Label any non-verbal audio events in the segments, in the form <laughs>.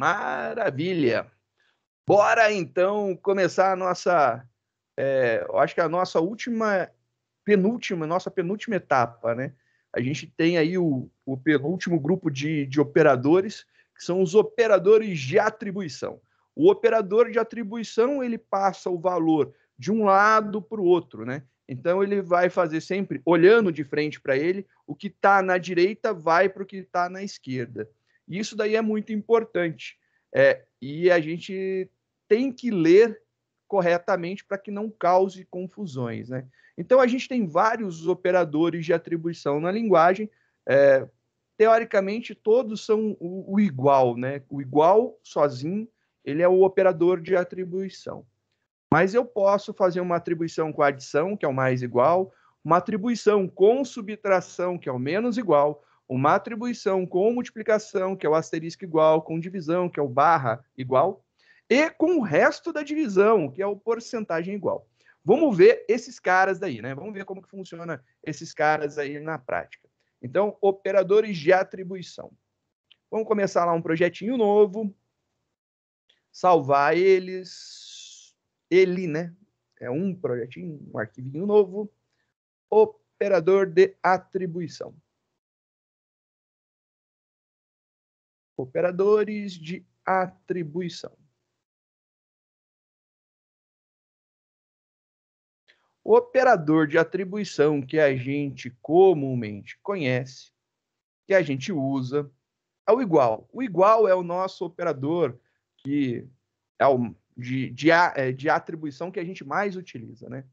Maravilha! Bora então começar a nossa. É, eu acho que a nossa última, penúltima, nossa penúltima etapa, né? A gente tem aí o, o penúltimo grupo de, de operadores, que são os operadores de atribuição. O operador de atribuição ele passa o valor de um lado para o outro, né? Então ele vai fazer sempre olhando de frente para ele, o que está na direita vai para o que está na esquerda. E isso daí é muito importante. É, e a gente tem que ler corretamente para que não cause confusões. Né? Então, a gente tem vários operadores de atribuição na linguagem. É, teoricamente, todos são o, o, igual. Né? O igual, sozinho, ele é o operador de atribuição. Mas eu posso fazer uma atribuição com adição, que é o mais igual, uma atribuição com subtração, que é o menos igual, uma atribuição com multiplicação, que é o asterisco igual, com divisão, que é o barra igual, e com o resto da divisão, que é o porcentagem igual. Vamos ver esses caras daí, né? Vamos ver como que funciona esses caras aí na prática. Então, operadores de atribuição. Vamos começar lá um projetinho novo. Salvar eles. Ele, né? É um projetinho, um arquivinho novo. Operador de atribuição. operadores de atribuição. O operador de atribuição que a gente comumente conhece, que a gente usa, é o igual. O igual é o nosso operador que é o de, de, é, de atribuição que a gente mais utiliza, né?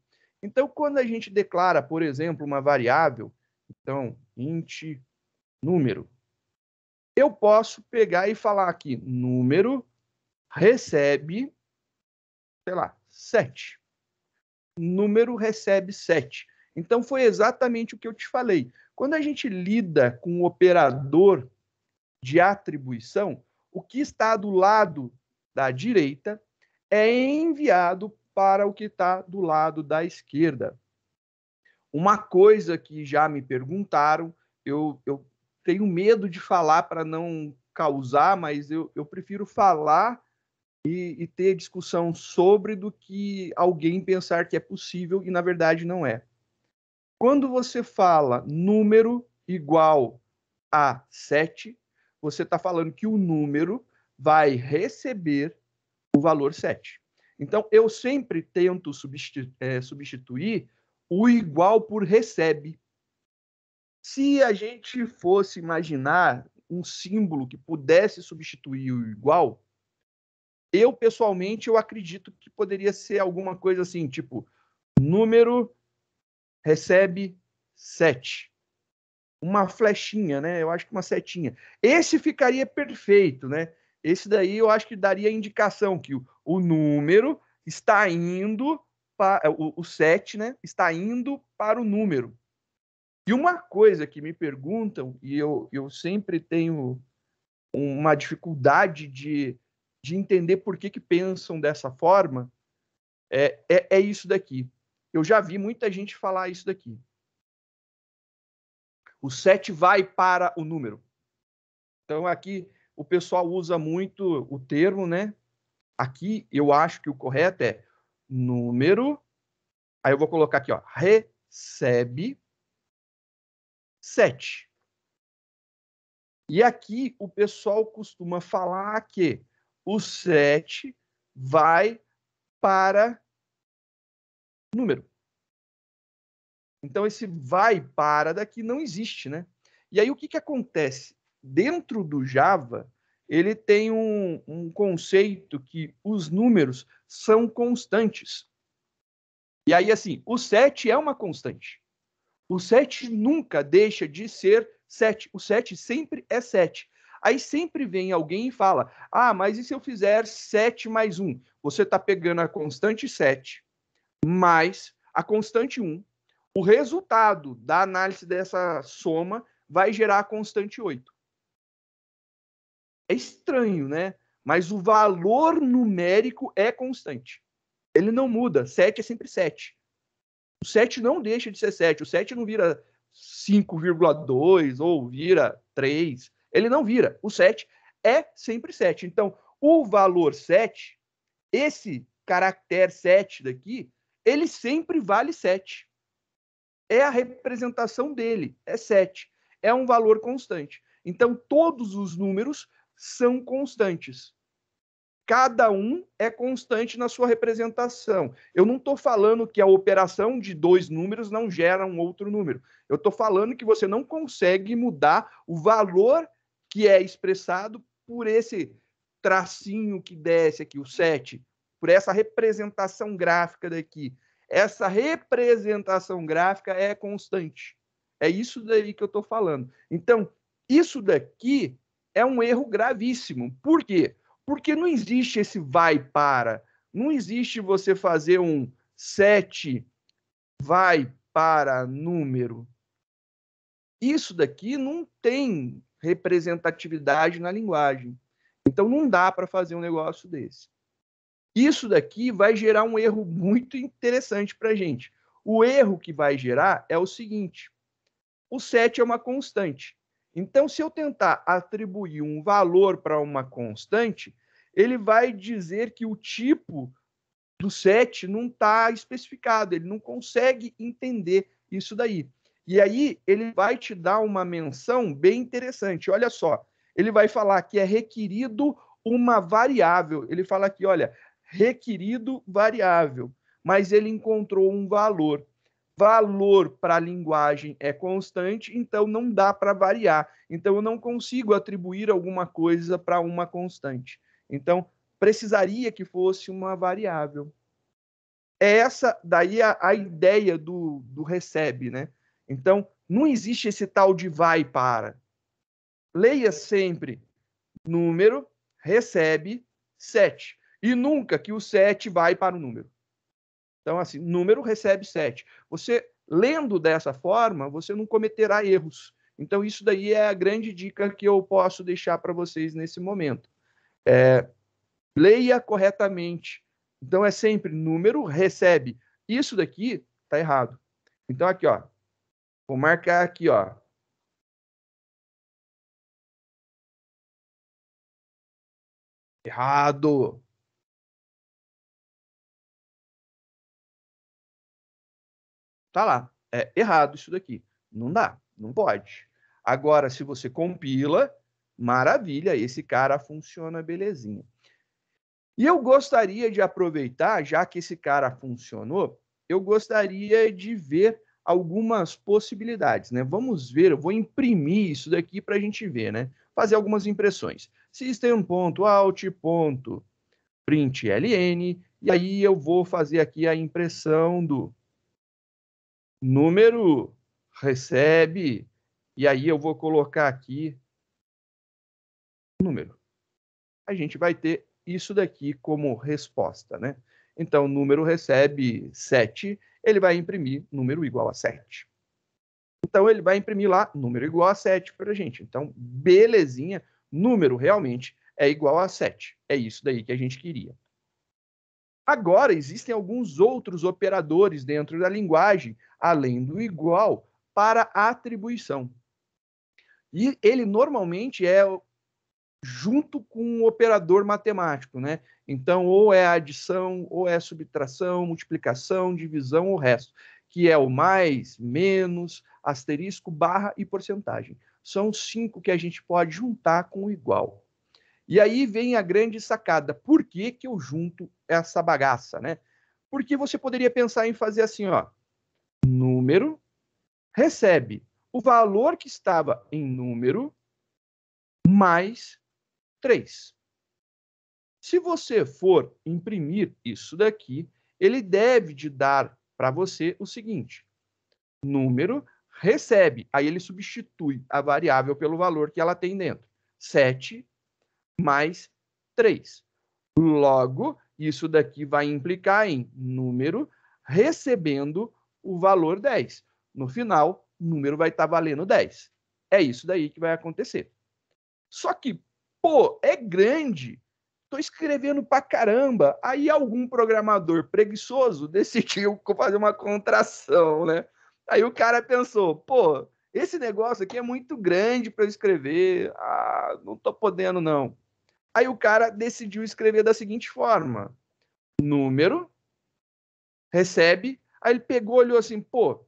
Então, quando a gente declara, por exemplo, uma variável, então, int número, eu posso pegar e falar aqui, número recebe, sei lá, 7. Número recebe 7. Então foi exatamente o que eu te falei. Quando a gente lida com o operador de atribuição, o que está do lado da direita é enviado para o que está do lado da esquerda. Uma coisa que já me perguntaram, eu, eu tenho medo de falar para não causar, mas eu, eu prefiro falar e, e, ter discussão sobre do que alguém pensar que é possível e na verdade não é. Quando você fala número igual a 7, você está falando que o número vai receber o valor 7. Então, eu sempre tento substituir, eh, substituir o igual por recebe. Se a gente fosse imaginar um símbolo que pudesse substituir o igual, eu pessoalmente eu acredito que poderia ser alguma coisa assim, tipo número recebe 7. Uma flechinha, né? Eu acho que uma setinha. Esse ficaria perfeito, né? Esse daí eu acho que daria a indicação que o, o número está indo para o, o 7, né? Está indo para o número. E uma coisa que me perguntam, e eu, eu sempre tenho uma dificuldade de, de entender por que, que pensam dessa forma, é, é, é isso daqui. Eu já vi muita gente falar isso daqui. O 7 vai para o número. Então aqui o pessoal usa muito o termo, né? Aqui eu acho que o correto é número. Aí eu vou colocar aqui, ó, recebe 7. E aqui o pessoal costuma falar que o 7 vai para número. Então, esse vai para daqui não existe, né? E aí, o que, que acontece? Dentro do Java, ele tem um, um conceito que os números são constantes. E aí, assim, o 7 é uma constante. O 7 nunca deixa de ser 7. O 7 sempre é 7. Aí sempre vem alguém e fala: Ah, mas e se eu fizer 7 mais 1? Você está pegando a constante 7 mais a constante 1. O resultado da análise dessa soma vai gerar a constante 8. É estranho, né? Mas o valor numérico é constante. Ele não muda. 7 é sempre 7. O 7 não deixa de ser 7. O 7 não vira 5,2 ou vira 3. Ele não vira. O 7 é sempre 7. Então, o valor 7, esse caractere 7 daqui, ele sempre vale 7. É a representação dele, é 7. É um valor constante. Então, todos os números são constantes cada um é constante na sua representação. Eu não estou falando que a operação de dois números não gera um outro número. Eu estou falando que você não consegue mudar o valor que é expressado por esse tracinho que desce aqui, o 7, por essa representação gráfica daqui. Essa representação gráfica é constante. É isso daí que eu estou falando. Então, isso daqui é um erro gravíssimo. Por quê? Porque porque não existe esse vai para, não existe você fazer um set vai para número. Isso daqui não tem representatividade na linguagem. Então não dá para fazer um negócio desse. Isso daqui vai gerar um erro muito interessante para a gente. O erro que vai gerar é o seguinte: o 7 é uma constante. Então, se eu tentar atribuir um valor para uma constante, ele vai dizer que o tipo do set não está especificado, ele não consegue entender isso daí. E aí ele vai te dar uma menção bem interessante. Olha só, ele vai falar que é requerido uma variável. Ele fala aqui, olha, requerido variável, mas ele encontrou um valor valor para a linguagem é constante, então não dá para variar. Então eu não consigo atribuir alguma coisa para uma constante. Então precisaria que fosse uma variável. É essa daí a, é a ideia do, do recebe, né? Então não existe esse tal de vai para. Leia sempre número recebe 7 e nunca que o 7 vai para o número. Então, assim, número recebe 7. Você, lendo dessa forma, você não cometerá erros. Então, isso daí é a grande dica que eu posso deixar para vocês nesse momento. É, leia corretamente. Então, é sempre número recebe. Isso daqui está errado. Então, aqui, ó. Vou marcar aqui, ó. Errado. tá lá, é errado isso daqui. Não dá, não pode. Agora, se você compila, maravilha, esse cara funciona belezinha. E eu gostaria de aproveitar, já que esse cara funcionou, eu gostaria de ver algumas possibilidades, né? Vamos ver, eu vou imprimir isso daqui para a gente ver, né? Fazer algumas impressões. System ponto alt ponto print ln e aí eu vou fazer aqui a impressão do número recebe, e aí eu vou colocar aqui número. A gente vai ter isso daqui como resposta, né? Então, o número recebe 7, ele vai imprimir número igual a 7. Então, ele vai imprimir lá número igual a 7 para a gente. Então, belezinha, número realmente é igual a 7. É isso daí que a gente queria. Agora, existem alguns outros operadores dentro da linguagem, além do igual, para atribuição. E ele normalmente é junto com um operador matemático, né? Então, ou é adição, ou é subtração, multiplicação, divisão, o resto, que é o mais, menos, asterisco, barra e porcentagem. São cinco que a gente pode juntar com o igual. E aí vem a grande sacada. Por que, que eu junto essa bagaça, né? Porque você poderia pensar em fazer assim, ó. Número recebe o valor que estava em número mais 3. Se você for imprimir isso daqui, ele deve de dar para você o seguinte: número recebe, aí ele substitui a variável pelo valor que ela tem dentro. 7 mais 3. Logo, isso daqui vai implicar em número recebendo o valor 10. No final, o número vai estar tá valendo 10. É isso daí que vai acontecer. Só que, pô, é grande. Tô escrevendo pra caramba. Aí algum programador preguiçoso <laughs> decidiu fazer uma contração, né? Aí o cara pensou, pô, esse negócio aqui é muito grande para eu escrever. Ah, não tô podendo não. Aí o cara decidiu escrever da seguinte forma: número, recebe. Aí ele pegou, olhou assim, pô,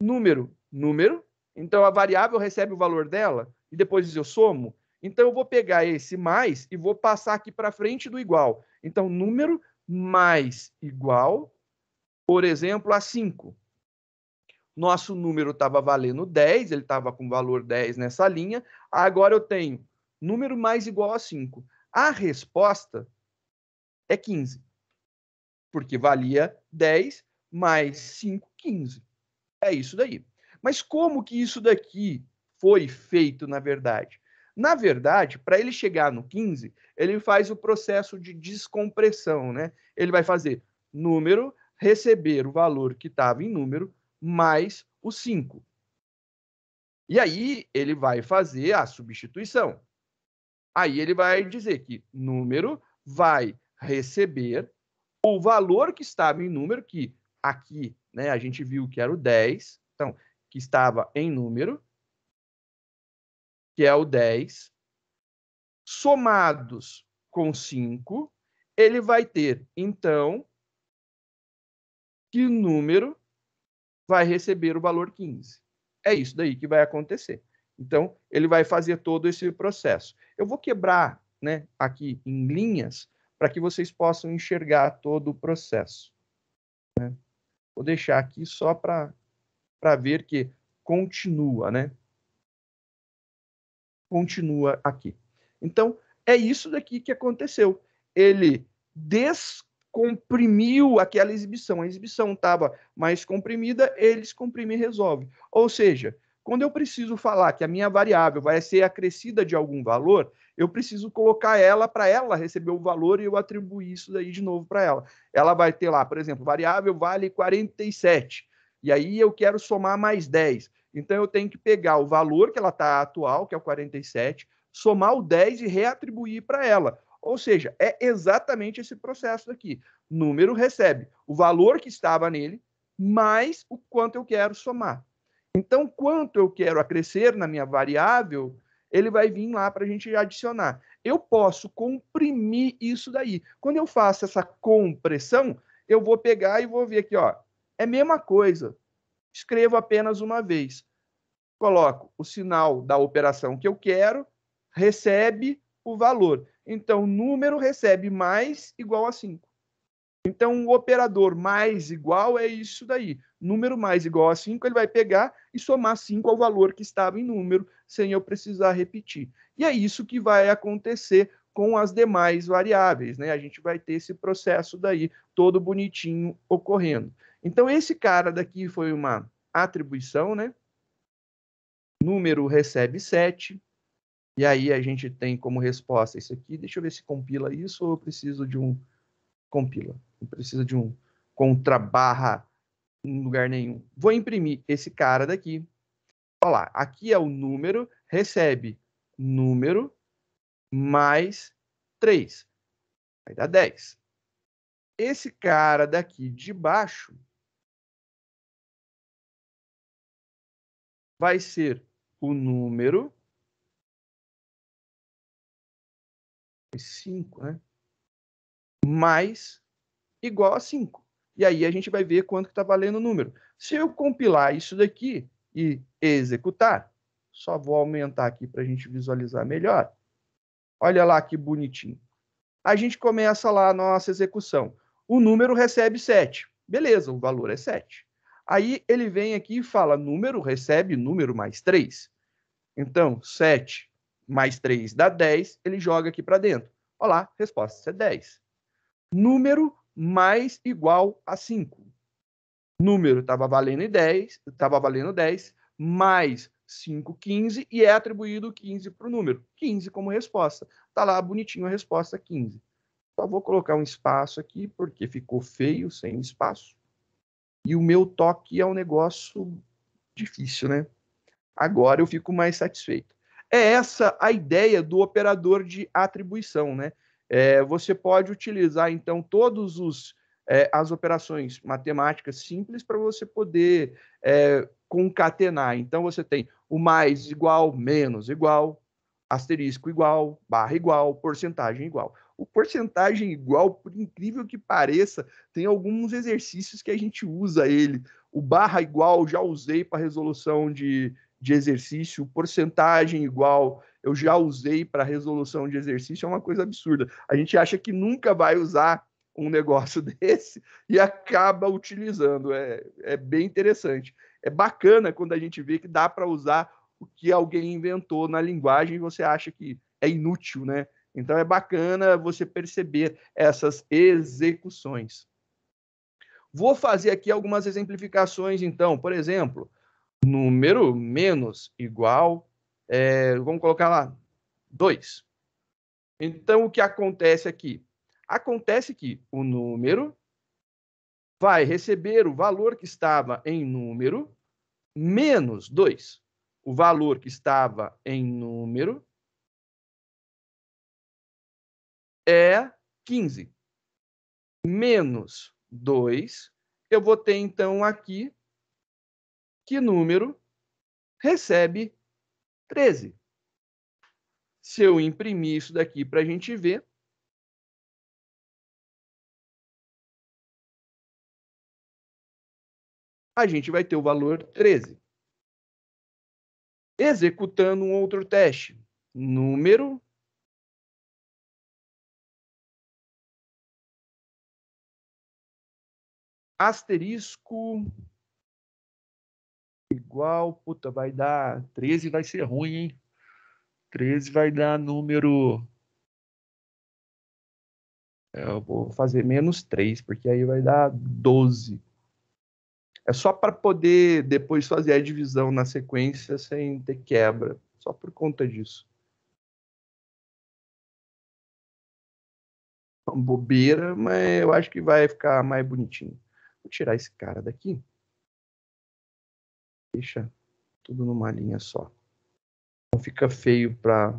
número, número. Então a variável recebe o valor dela e depois eu somo. Então eu vou pegar esse mais e vou passar aqui para frente do igual. Então número mais igual, por exemplo, a 5. Nosso número estava valendo 10, ele estava com valor 10 nessa linha. Agora eu tenho número mais igual a 5. A resposta é 15, porque valia 10 mais 5, 15. É isso daí. Mas como que isso daqui foi feito, na verdade? Na verdade, para ele chegar no 15, ele faz o processo de descompressão, né? Ele vai fazer número, receber o valor que estava em número, mais o 5. E aí ele vai fazer a substituição. Aí ele vai dizer que número vai receber o valor que estava em número, que aqui né, a gente viu que era o 10, então, que estava em número, que é o 10, somados com 5, ele vai ter, então, que número vai receber o valor 15. É isso daí que vai acontecer. Então, ele vai fazer todo esse processo. Eu vou quebrar né, aqui em linhas para que vocês possam enxergar todo o processo. Né? Vou deixar aqui só para ver que continua, né? Continua aqui. Então, é isso daqui que aconteceu. Ele descomprimiu aquela exibição. A exibição estava mais comprimida, ele descomprime e resolve. Ou seja, quando eu preciso falar que a minha variável vai ser acrescida de algum valor, eu preciso colocar ela para ela receber o valor e eu atribuir isso daí de novo para ela. Ela vai ter lá, por exemplo, variável vale 47, e aí eu quero somar mais 10. Então eu tenho que pegar o valor que ela está atual, que é o 47, somar o 10 e reatribuir para ela. Ou seja, é exatamente esse processo aqui. Número recebe o valor que estava nele mais o quanto eu quero somar. Então, quanto eu quero acrescer na minha variável, ele vai vir lá para a gente adicionar. Eu posso comprimir isso daí. Quando eu faço essa compressão, eu vou pegar e vou ver aqui, ó. É a mesma coisa. Escrevo apenas uma vez. Coloco o sinal da operação que eu quero, recebe o valor. Então, número recebe mais igual a 5. Então, o operador mais igual é isso daí. Número mais igual a 5, ele vai pegar e somar 5 ao valor que estava em número, sem eu precisar repetir. E é isso que vai acontecer com as demais variáveis, né? A gente vai ter esse processo daí todo bonitinho ocorrendo. Então, esse cara daqui foi uma atribuição, né? Número recebe 7. E aí a gente tem como resposta isso aqui. Deixa eu ver se compila isso ou eu preciso de um compila. Não precisa de um contra barra em lugar nenhum. Vou imprimir esse cara daqui. Olha lá, aqui é o número, recebe número mais 3. Vai dar 10. Esse cara daqui de baixo vai ser o número 5, né? Mais igual a 5. E aí a gente vai ver quanto está valendo o número. Se eu compilar isso daqui e executar, só vou aumentar aqui para a gente visualizar melhor. Olha lá que bonitinho. A gente começa lá a nossa execução. O número recebe 7. Beleza, o valor é 7. Aí ele vem aqui e fala número recebe número mais 3. Então, 7 mais 3 dá 10, ele joga aqui para dentro. Olha lá, resposta isso é 10. Número mais igual a 5. Número estava valendo 10, estava valendo 10, mais 5, 15, e é atribuído 15 para o número. 15 como resposta. Está lá bonitinho a resposta 15. Só vou colocar um espaço aqui, porque ficou feio sem espaço. E o meu toque é um negócio difícil, né? Agora eu fico mais satisfeito. É essa a ideia do operador de atribuição, né? É, você pode utilizar, então, todos os é, as operações matemáticas simples para você poder é, concatenar. Então, você tem o mais igual, menos igual, asterisco igual, barra igual, porcentagem igual. O porcentagem igual, por incrível que pareça, tem alguns exercícios que a gente usa ele. O barra igual já usei para resolução de, de exercício, porcentagem igual eu já usei para resolução de exercício, é uma coisa absurda. A gente acha que nunca vai usar um negócio <laughs> desse e acaba utilizando. É, é bem interessante. É bacana quando a gente vê que dá para usar o que alguém inventou na linguagem e você acha que é inútil, né? Então é bacana você perceber essas execuções. Vou fazer aqui algumas exemplificações, então. Por exemplo, número menos igual é, vamos colocar lá, 2. Então, o que acontece aqui? Acontece que o número vai receber o valor que estava em número menos 2. O valor que estava em número é 15. Menos 2, eu vou ter então aqui que número recebe 13. Se eu imprimir isso daqui para a gente ver, a gente vai ter o valor 13. Executando um outro teste, número asterisco igual, puta, vai dar 13 vai ser ruim, hein? 13 vai dar número é, eu vou fazer menos 3, porque aí vai dar 12. É só para poder depois fazer a divisão na sequência sem ter quebra. Só por conta disso. Uma bobeira, mas eu acho que vai ficar mais bonitinho. Vou tirar esse cara daqui. Deixa tudo numa linha só. Não fica feio para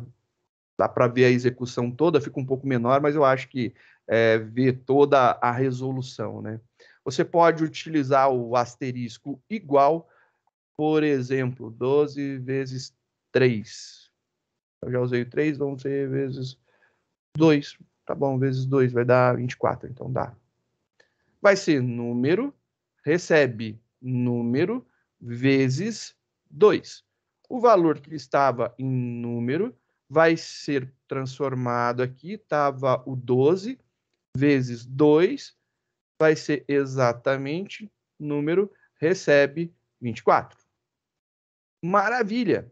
dá para ver a execução toda, fica um pouco menor, mas eu acho que é, ver toda a resolução, né? Você pode utilizar o asterisco igual, por exemplo, 12 vezes 3. Eu já usei 3, vamos ser vezes 2. Tá bom, vezes 2 vai dar 24, então dá. Vai ser número, recebe número, vezes 2. O valor que estava em número vai ser transformado aqui, estava o 12 vezes 2, vai ser exatamente número, recebe 24. Maravilha!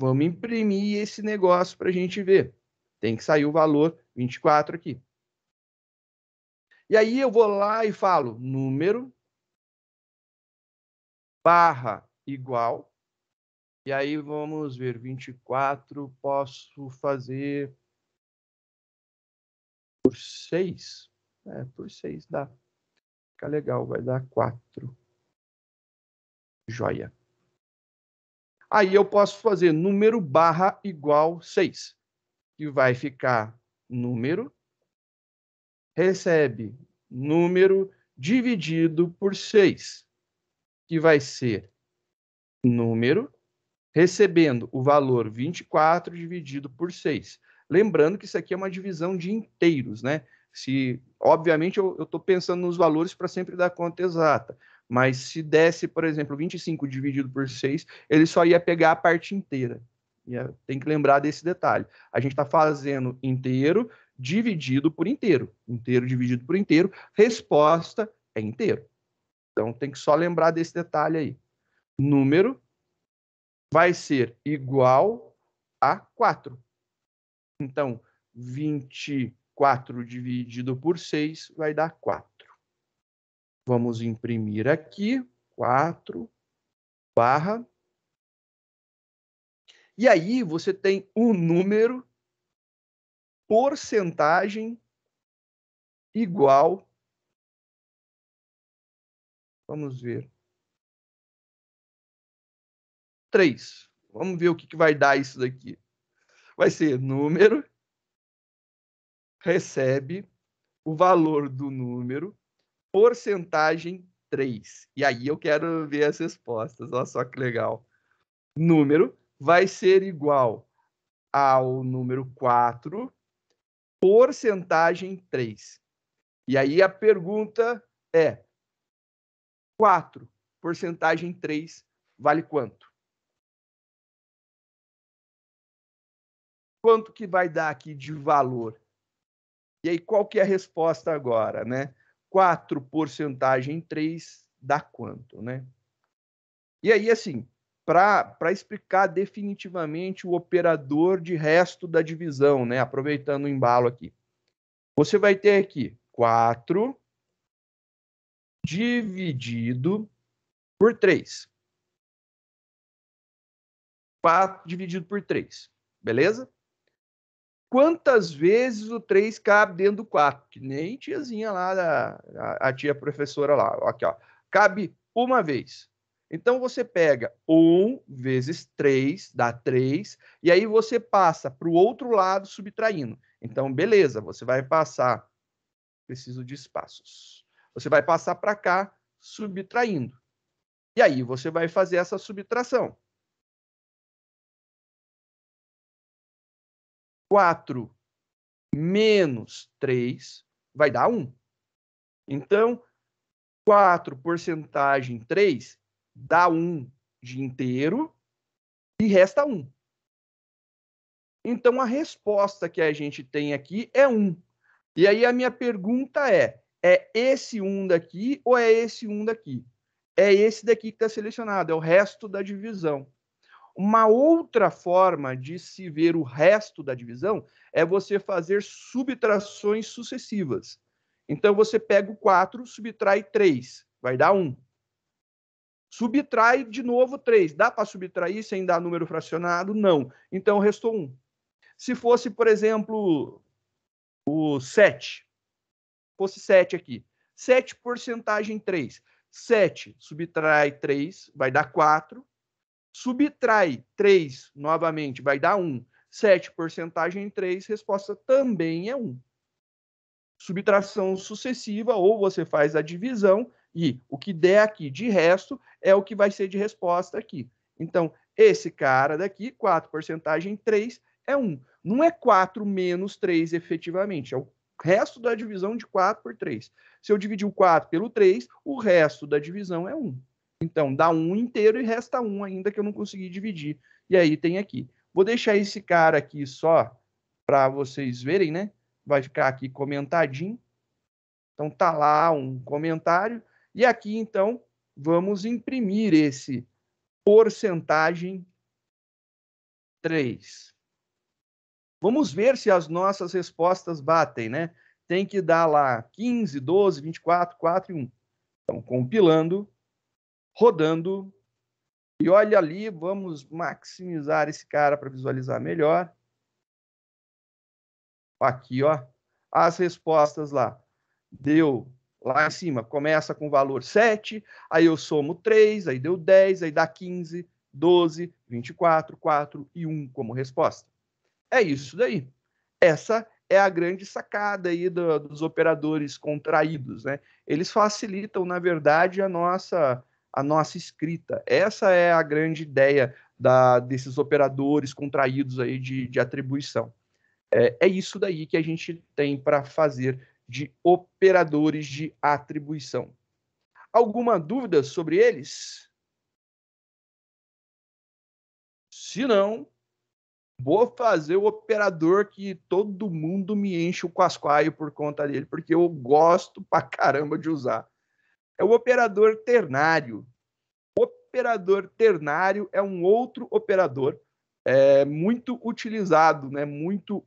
Vamos imprimir esse negócio para a gente ver. Tem que sair o valor 24 aqui. E aí eu vou lá e falo número barra igual. E aí vamos ver, 24 posso fazer por 6. É, por 6 dá. Fica legal, vai dar 4. Joia. Aí eu posso fazer número barra igual 6, que vai ficar número, recebe número dividido por 6 que vai ser número recebendo o valor 24 dividido por 6. Lembrando que isso aqui é uma divisão de inteiros, né? Se, obviamente, eu estou pensando nos valores para sempre dar conta exata, mas se desse, por exemplo, 25 dividido por 6, ele só ia pegar a parte inteira. Tem que lembrar desse detalhe. A gente está fazendo inteiro dividido por inteiro. Inteiro dividido por inteiro. Resposta é inteiro. Então tem que só lembrar desse detalhe aí. Número vai ser igual a 4. Então, 24 dividido por 6 vai dar 4. Vamos imprimir aqui, 4 barra. E aí você tem um número porcentagem igual Vamos ver. 3. Vamos ver o que, que vai dar isso daqui. Vai ser número recebe o valor do número porcentagem 3. E aí eu quero ver as respostas. Olha só que legal. Número vai ser igual ao número 4 porcentagem 3. E aí a pergunta é: 4. Porcentagem 3 vale quanto? Quanto que vai dar aqui de valor? E aí, qual que é a resposta agora, né? 4 porcentagem 3 dá quanto, né? E aí, assim, para explicar definitivamente o operador de resto da divisão, né? Aproveitando o embalo aqui. Você vai ter aqui 4 dividido por 3. 4 dividido por 3, beleza? Quantas vezes o 3 cabe dentro do 4? Que nem tiazinha lá, da, a, a tia professora lá. Aqui, ó. Cabe uma vez. Então você pega 1 vezes 3, dá 3, e aí você passa para o outro lado subtraindo. Então, beleza, você vai passar. Preciso de espaços. Você vai passar para cá subtraindo. E aí você vai fazer essa subtração. 4 menos 3 vai dar 1. Então, 4 porcentagem 3 dá 1 de inteiro e resta 1. Então, a resposta que a gente tem aqui é 1. E aí a minha pergunta é, é esse um daqui ou é esse um daqui? É esse daqui que está selecionado, é o resto da divisão. Uma outra forma de se ver o resto da divisão é você fazer subtrações sucessivas. Então você pega o 4, subtrai 3, vai dar 1. Subtrai de novo 3. Dá para subtrair sem dar número fracionado? Não. Então restou 1. Se fosse, por exemplo, o 7, fosse 7 aqui. 7 porcentagem 3. 7 subtrai 3, vai dar 4. Subtrai 3 novamente, vai dar 1. 7 porcentagem 3, resposta também é 1. Subtração sucessiva, ou você faz a divisão, e o que der aqui de resto é o que vai ser de resposta aqui. Então, esse cara daqui, 4 porcentagem 3, é 1. Não é 4 menos 3 efetivamente, é o resto da divisão de 4 por 3. Se eu dividir o 4 pelo 3, o resto da divisão é 1. Então, dá 1 inteiro e resta 1 ainda que eu não consegui dividir. E aí tem aqui. Vou deixar esse cara aqui só para vocês verem, né? Vai ficar aqui comentadinho. Então, tá lá um comentário. E aqui, então, vamos imprimir esse porcentagem 3. Vamos ver se as nossas respostas batem, né? Tem que dar lá 15, 12, 24, 4 e 1. Então, compilando, rodando. E olha ali, vamos maximizar esse cara para visualizar melhor. Aqui, ó, as respostas lá. Deu lá em cima, começa com o valor 7, aí eu somo 3, aí deu 10, aí dá 15, 12, 24, 4 e 1 como resposta. É isso daí. Essa é a grande sacada aí do, dos operadores contraídos, né? Eles facilitam, na verdade, a nossa a nossa escrita. Essa é a grande ideia da, desses operadores contraídos aí de, de atribuição. É, é isso daí que a gente tem para fazer de operadores de atribuição. Alguma dúvida sobre eles? Se não, vou fazer o operador que todo mundo me enche o quasquaio por conta dele, porque eu gosto pra caramba de usar. É o operador ternário. O operador ternário é um outro operador é, muito utilizado, né? Muito,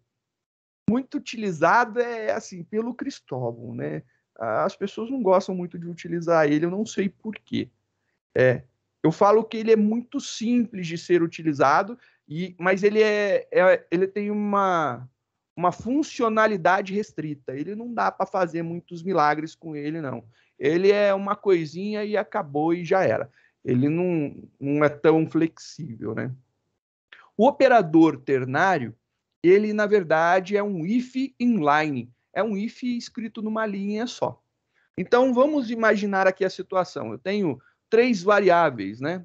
muito utilizado é assim pelo Cristóvão, né? As pessoas não gostam muito de utilizar ele, eu não sei porquê. É, eu falo que ele é muito simples de ser utilizado e, mas ele, é, é, ele tem uma, uma funcionalidade restrita. Ele não dá para fazer muitos milagres com ele, não. Ele é uma coisinha e acabou e já era. Ele não, não é tão flexível, né? O operador ternário, ele na verdade é um if inline, é um if escrito numa linha só. Então vamos imaginar aqui a situação. Eu tenho três variáveis, né?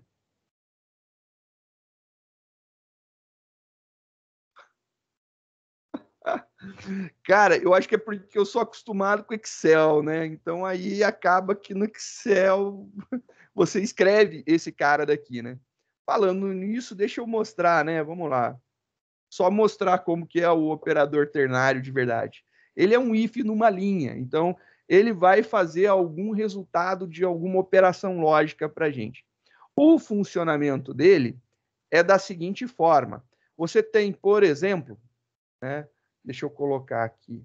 Cara, eu acho que é porque eu sou acostumado com Excel, né? Então aí acaba que no Excel <laughs> você escreve esse cara daqui, né? Falando nisso, deixa eu mostrar, né? Vamos lá. Só mostrar como que é o operador ternário de verdade. Ele é um if numa linha, então ele vai fazer algum resultado de alguma operação lógica para gente. O funcionamento dele é da seguinte forma: você tem, por exemplo, né, deixa eu colocar aqui.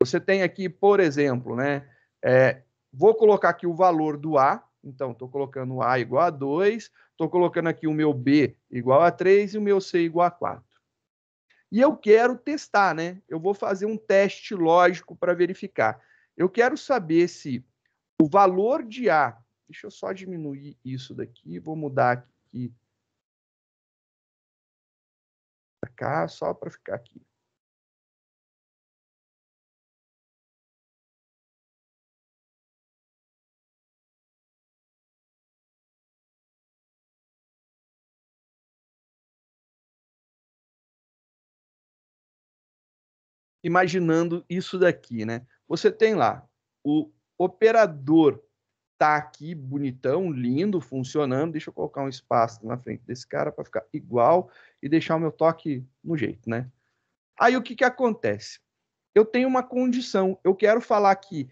Você tem aqui, por exemplo, né? É, vou colocar aqui o valor do A, então estou colocando A igual a 2, estou colocando aqui o meu B igual a 3 e o meu C igual a 4. E eu quero testar, né? Eu vou fazer um teste lógico para verificar. Eu quero saber se o valor de A, deixa eu só diminuir isso daqui, vou mudar aqui para cá, só para ficar aqui. imaginando isso daqui, né? Você tem lá o operador tá aqui bonitão, lindo, funcionando. Deixa eu colocar um espaço na frente desse cara para ficar igual e deixar o meu toque no jeito, né? Aí o que que acontece? Eu tenho uma condição, eu quero falar que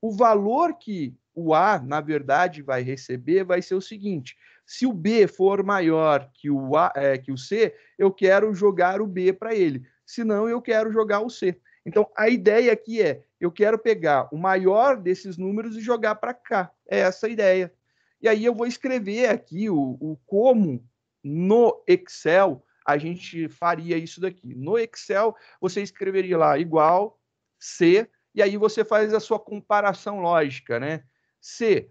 o valor que o A, na verdade, vai receber vai ser o seguinte: se o B for maior que o, A, é, que o C, eu quero jogar o B para ele senão eu quero jogar o C. Então, a ideia aqui é, eu quero pegar o maior desses números e jogar para cá. É essa a ideia. E aí eu vou escrever aqui o, o como no Excel a gente faria isso daqui. No Excel, você escreveria lá igual C, e aí você faz a sua comparação lógica, né? Se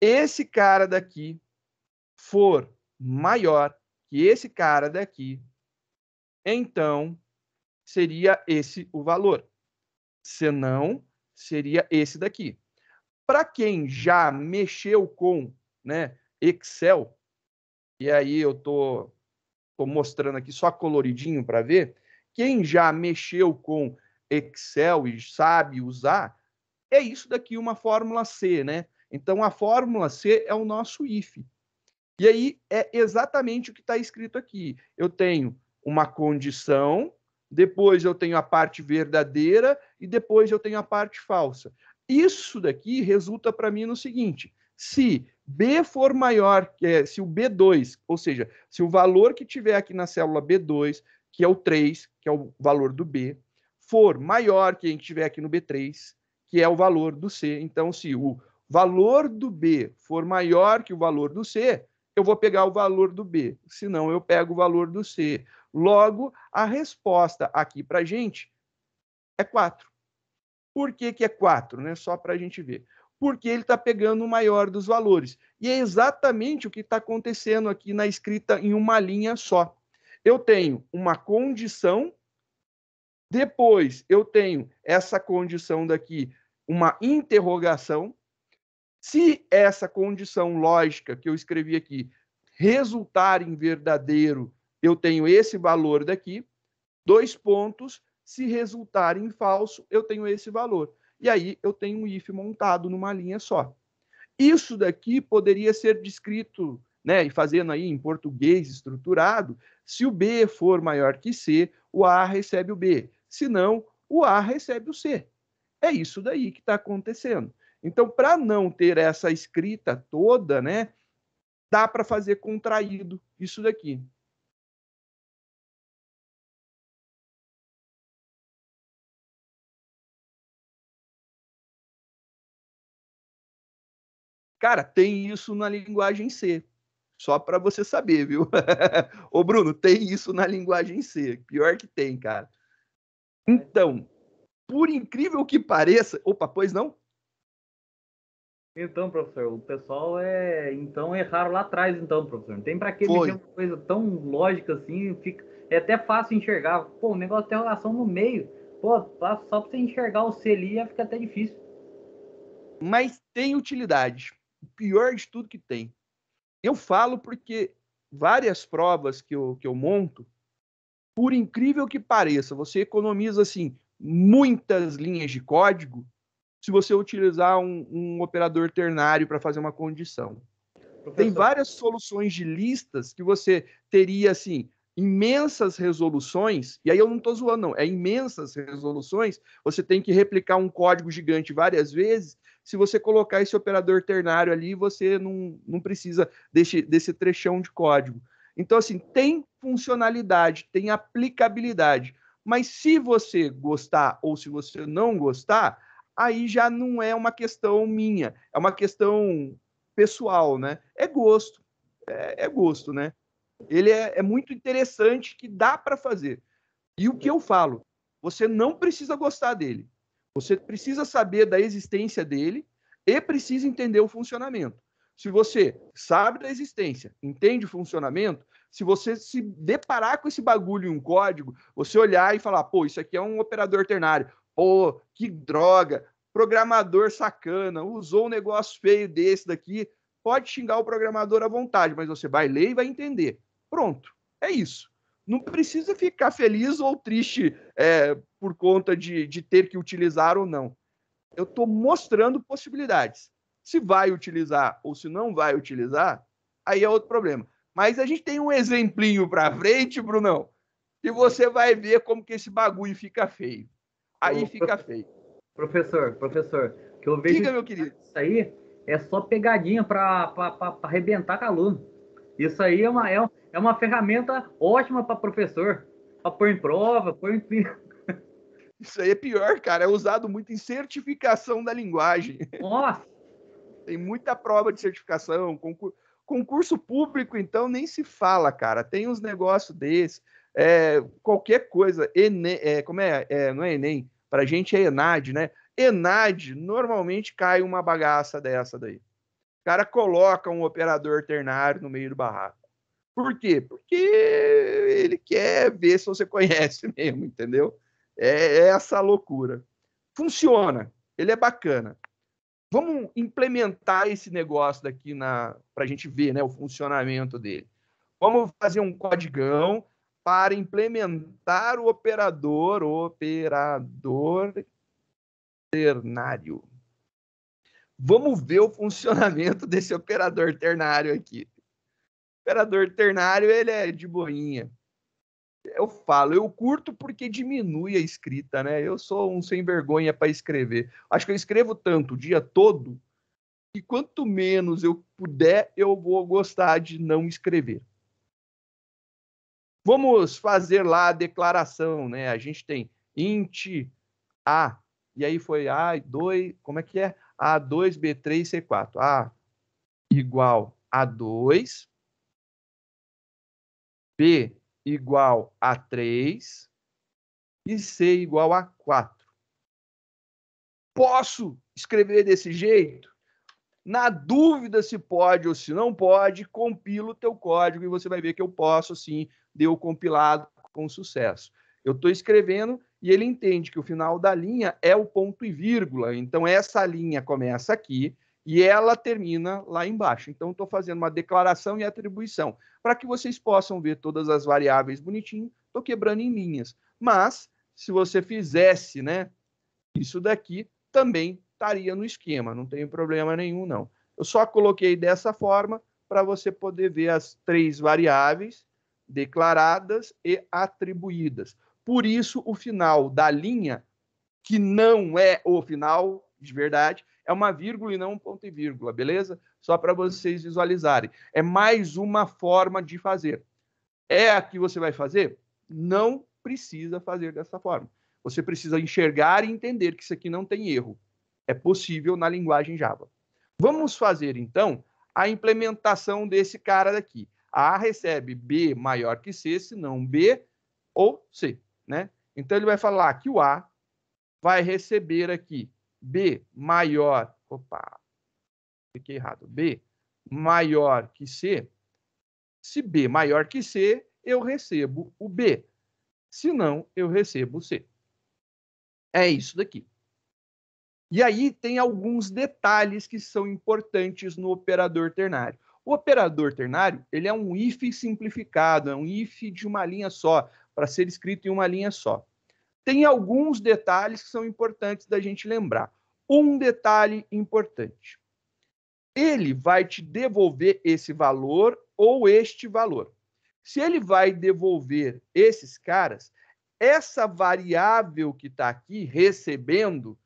esse cara daqui for maior que esse cara daqui, então seria esse o valor. Senão, seria esse daqui. Para quem já mexeu com né, Excel, e aí eu tô, tô mostrando aqui só coloridinho para ver, quem já mexeu com Excel e sabe usar, é isso daqui uma fórmula C, né? Então a fórmula C é o nosso if. E aí é exatamente o que está escrito aqui. Eu tenho uma condição depois eu tenho a parte verdadeira e depois eu tenho a parte falsa. Isso daqui resulta para mim no seguinte: se B for maior, é, se o B2, ou seja, se o valor que tiver aqui na célula B2, que é o 3, que é o valor do B, for maior que a gente tiver aqui no B3, que é o valor do C. Então, se o valor do B for maior que o valor do C, eu vou pegar o valor do B, senão eu pego o valor do C. Logo, a resposta aqui para a gente é 4. Por que, que é 4? Né? Só para a gente ver. Porque ele está pegando o maior dos valores. E é exatamente o que está acontecendo aqui na escrita em uma linha só. Eu tenho uma condição, depois eu tenho essa condição daqui, uma interrogação, se essa condição lógica que eu escrevi aqui resultar em verdadeiro, eu tenho esse valor daqui, dois pontos. Se resultar em falso, eu tenho esse valor. E aí eu tenho um if montado numa linha só. Isso daqui poderia ser descrito, né, e fazendo aí em português estruturado, se o B for maior que C, o A recebe o B. Se não, o A recebe o C. É isso daí que está acontecendo. Então, para não ter essa escrita toda, né, dá para fazer contraído isso daqui. Cara, tem isso na linguagem C. Só para você saber, viu? <laughs> Ô, Bruno, tem isso na linguagem C. Pior que tem, cara. Então, por incrível que pareça. Opa, pois não? Então, professor, o pessoal é. Então erraram lá atrás, então, professor. Não tem para que mexer uma coisa tão lógica assim, fica... é até fácil enxergar. Pô, o negócio tem relação no meio. Pô, só para você enxergar o C ia fica até difícil. Mas tem utilidade. O pior de tudo que tem. Eu falo porque várias provas que eu, que eu monto, por incrível que pareça, você economiza assim muitas linhas de código se você utilizar um, um operador ternário para fazer uma condição. Professor. Tem várias soluções de listas que você teria, assim, imensas resoluções, e aí eu não estou zoando, não, é imensas resoluções, você tem que replicar um código gigante várias vezes. Se você colocar esse operador ternário ali, você não, não precisa desse, desse trechão de código. Então, assim, tem funcionalidade, tem aplicabilidade. Mas se você gostar ou se você não gostar, aí já não é uma questão minha, é uma questão pessoal, né? É gosto, é, é gosto, né? Ele é, é muito interessante que dá para fazer. E o que eu falo, você não precisa gostar dele, você precisa saber da existência dele e precisa entender o funcionamento. Se você sabe da existência, entende o funcionamento, se você se deparar com esse bagulho em um código, você olhar e falar, pô, isso aqui é um operador ternário, pô, que droga, programador sacana, usou um negócio feio desse daqui, pode xingar o programador à vontade, mas você vai ler e vai entender. Pronto, é isso. Não precisa ficar feliz ou triste é, por conta de, de ter que utilizar ou não. Eu estou mostrando possibilidades. Se vai utilizar ou se não vai utilizar, aí é outro problema. Mas a gente tem um exemplinho para frente, Brunão, e você vai ver como que esse bagulho fica feio aí fica feio. Professor, professor, que eu vejo Diga, meu querido. isso aí é só pegadinha para arrebentar com aluno. Isso aí é uma, é, é uma ferramenta ótima para professor, para pôr em prova, pôr em... <laughs> Isso aí é pior, cara. É usado muito em certificação da linguagem. Nossa! Tem muita prova de certificação, concurso, concurso público, então nem se fala, cara. Tem uns negócios desses. É, qualquer coisa, Enem, é, como é, é, não é Enem, para a gente é Enad, né? Enad, normalmente cai uma bagaça dessa daí. O cara coloca um operador ternário no meio do barraco. Por quê? Porque ele quer ver se você <laughs> conhece mesmo, entendeu? É, é essa loucura. Funciona, ele é bacana. Vamos implementar esse negócio daqui na para a gente ver né, o funcionamento dele. Vamos fazer um código para implementar o operador operador ternário. Vamos ver o funcionamento <laughs> desse operador ternário aqui. O operador ternário, ele é de boinha. Eu falo, eu curto porque diminui a escrita, né? Eu sou um sem vergonha para escrever. Acho que eu escrevo tanto o dia todo que quanto menos eu puder, eu vou gostar de não escrever. Vamos fazer lá a declaração, né? A gente tem int A, e aí foi A2, como é que é? A2, B3, C4. A igual a 2, B igual a 3 e C igual a 4. Posso escrever desse jeito? Na dúvida se pode ou se não pode, compila o teu código e você vai ver que eu posso sim, deu compilado com sucesso. Eu estou escrevendo e ele entende que o final da linha é o ponto e vírgula. Então essa linha começa aqui e ela termina lá embaixo. Então estou fazendo uma declaração e atribuição para que vocês possam ver todas as variáveis bonitinho. Estou quebrando em linhas, mas se você fizesse, né, isso daqui também estaria no esquema, não tem problema nenhum, não. Eu só coloquei dessa forma para você poder ver as três variáveis declaradas e atribuídas. Por isso, o final da linha, que não é o final de verdade, é uma vírgula e não um ponto e vírgula, beleza? Só para vocês visualizarem. É mais uma forma de fazer. É a que você vai fazer? Não precisa fazer dessa forma. Você precisa enxergar e entender que isso aqui não tem erro é possível na linguagem Java. Vamos fazer então a implementação desse cara daqui. A recebe B maior que C, se não B ou C, né? Então ele vai falar que o A vai receber aqui B maior, opa, fiquei errado, B maior que C. Se B maior que C, eu recebo o B. Se não, eu recebo o C. É isso daqui. E aí tem alguns detalhes que são importantes no operador ternário. O operador ternário, ele é um if simplificado, é um if de uma linha só, para ser escrito em uma linha só. Tem alguns detalhes que são importantes da gente lembrar. Um detalhe importante. Ele vai te devolver esse valor ou este valor. Se ele vai devolver esses caras, essa variável que está aqui recebendo,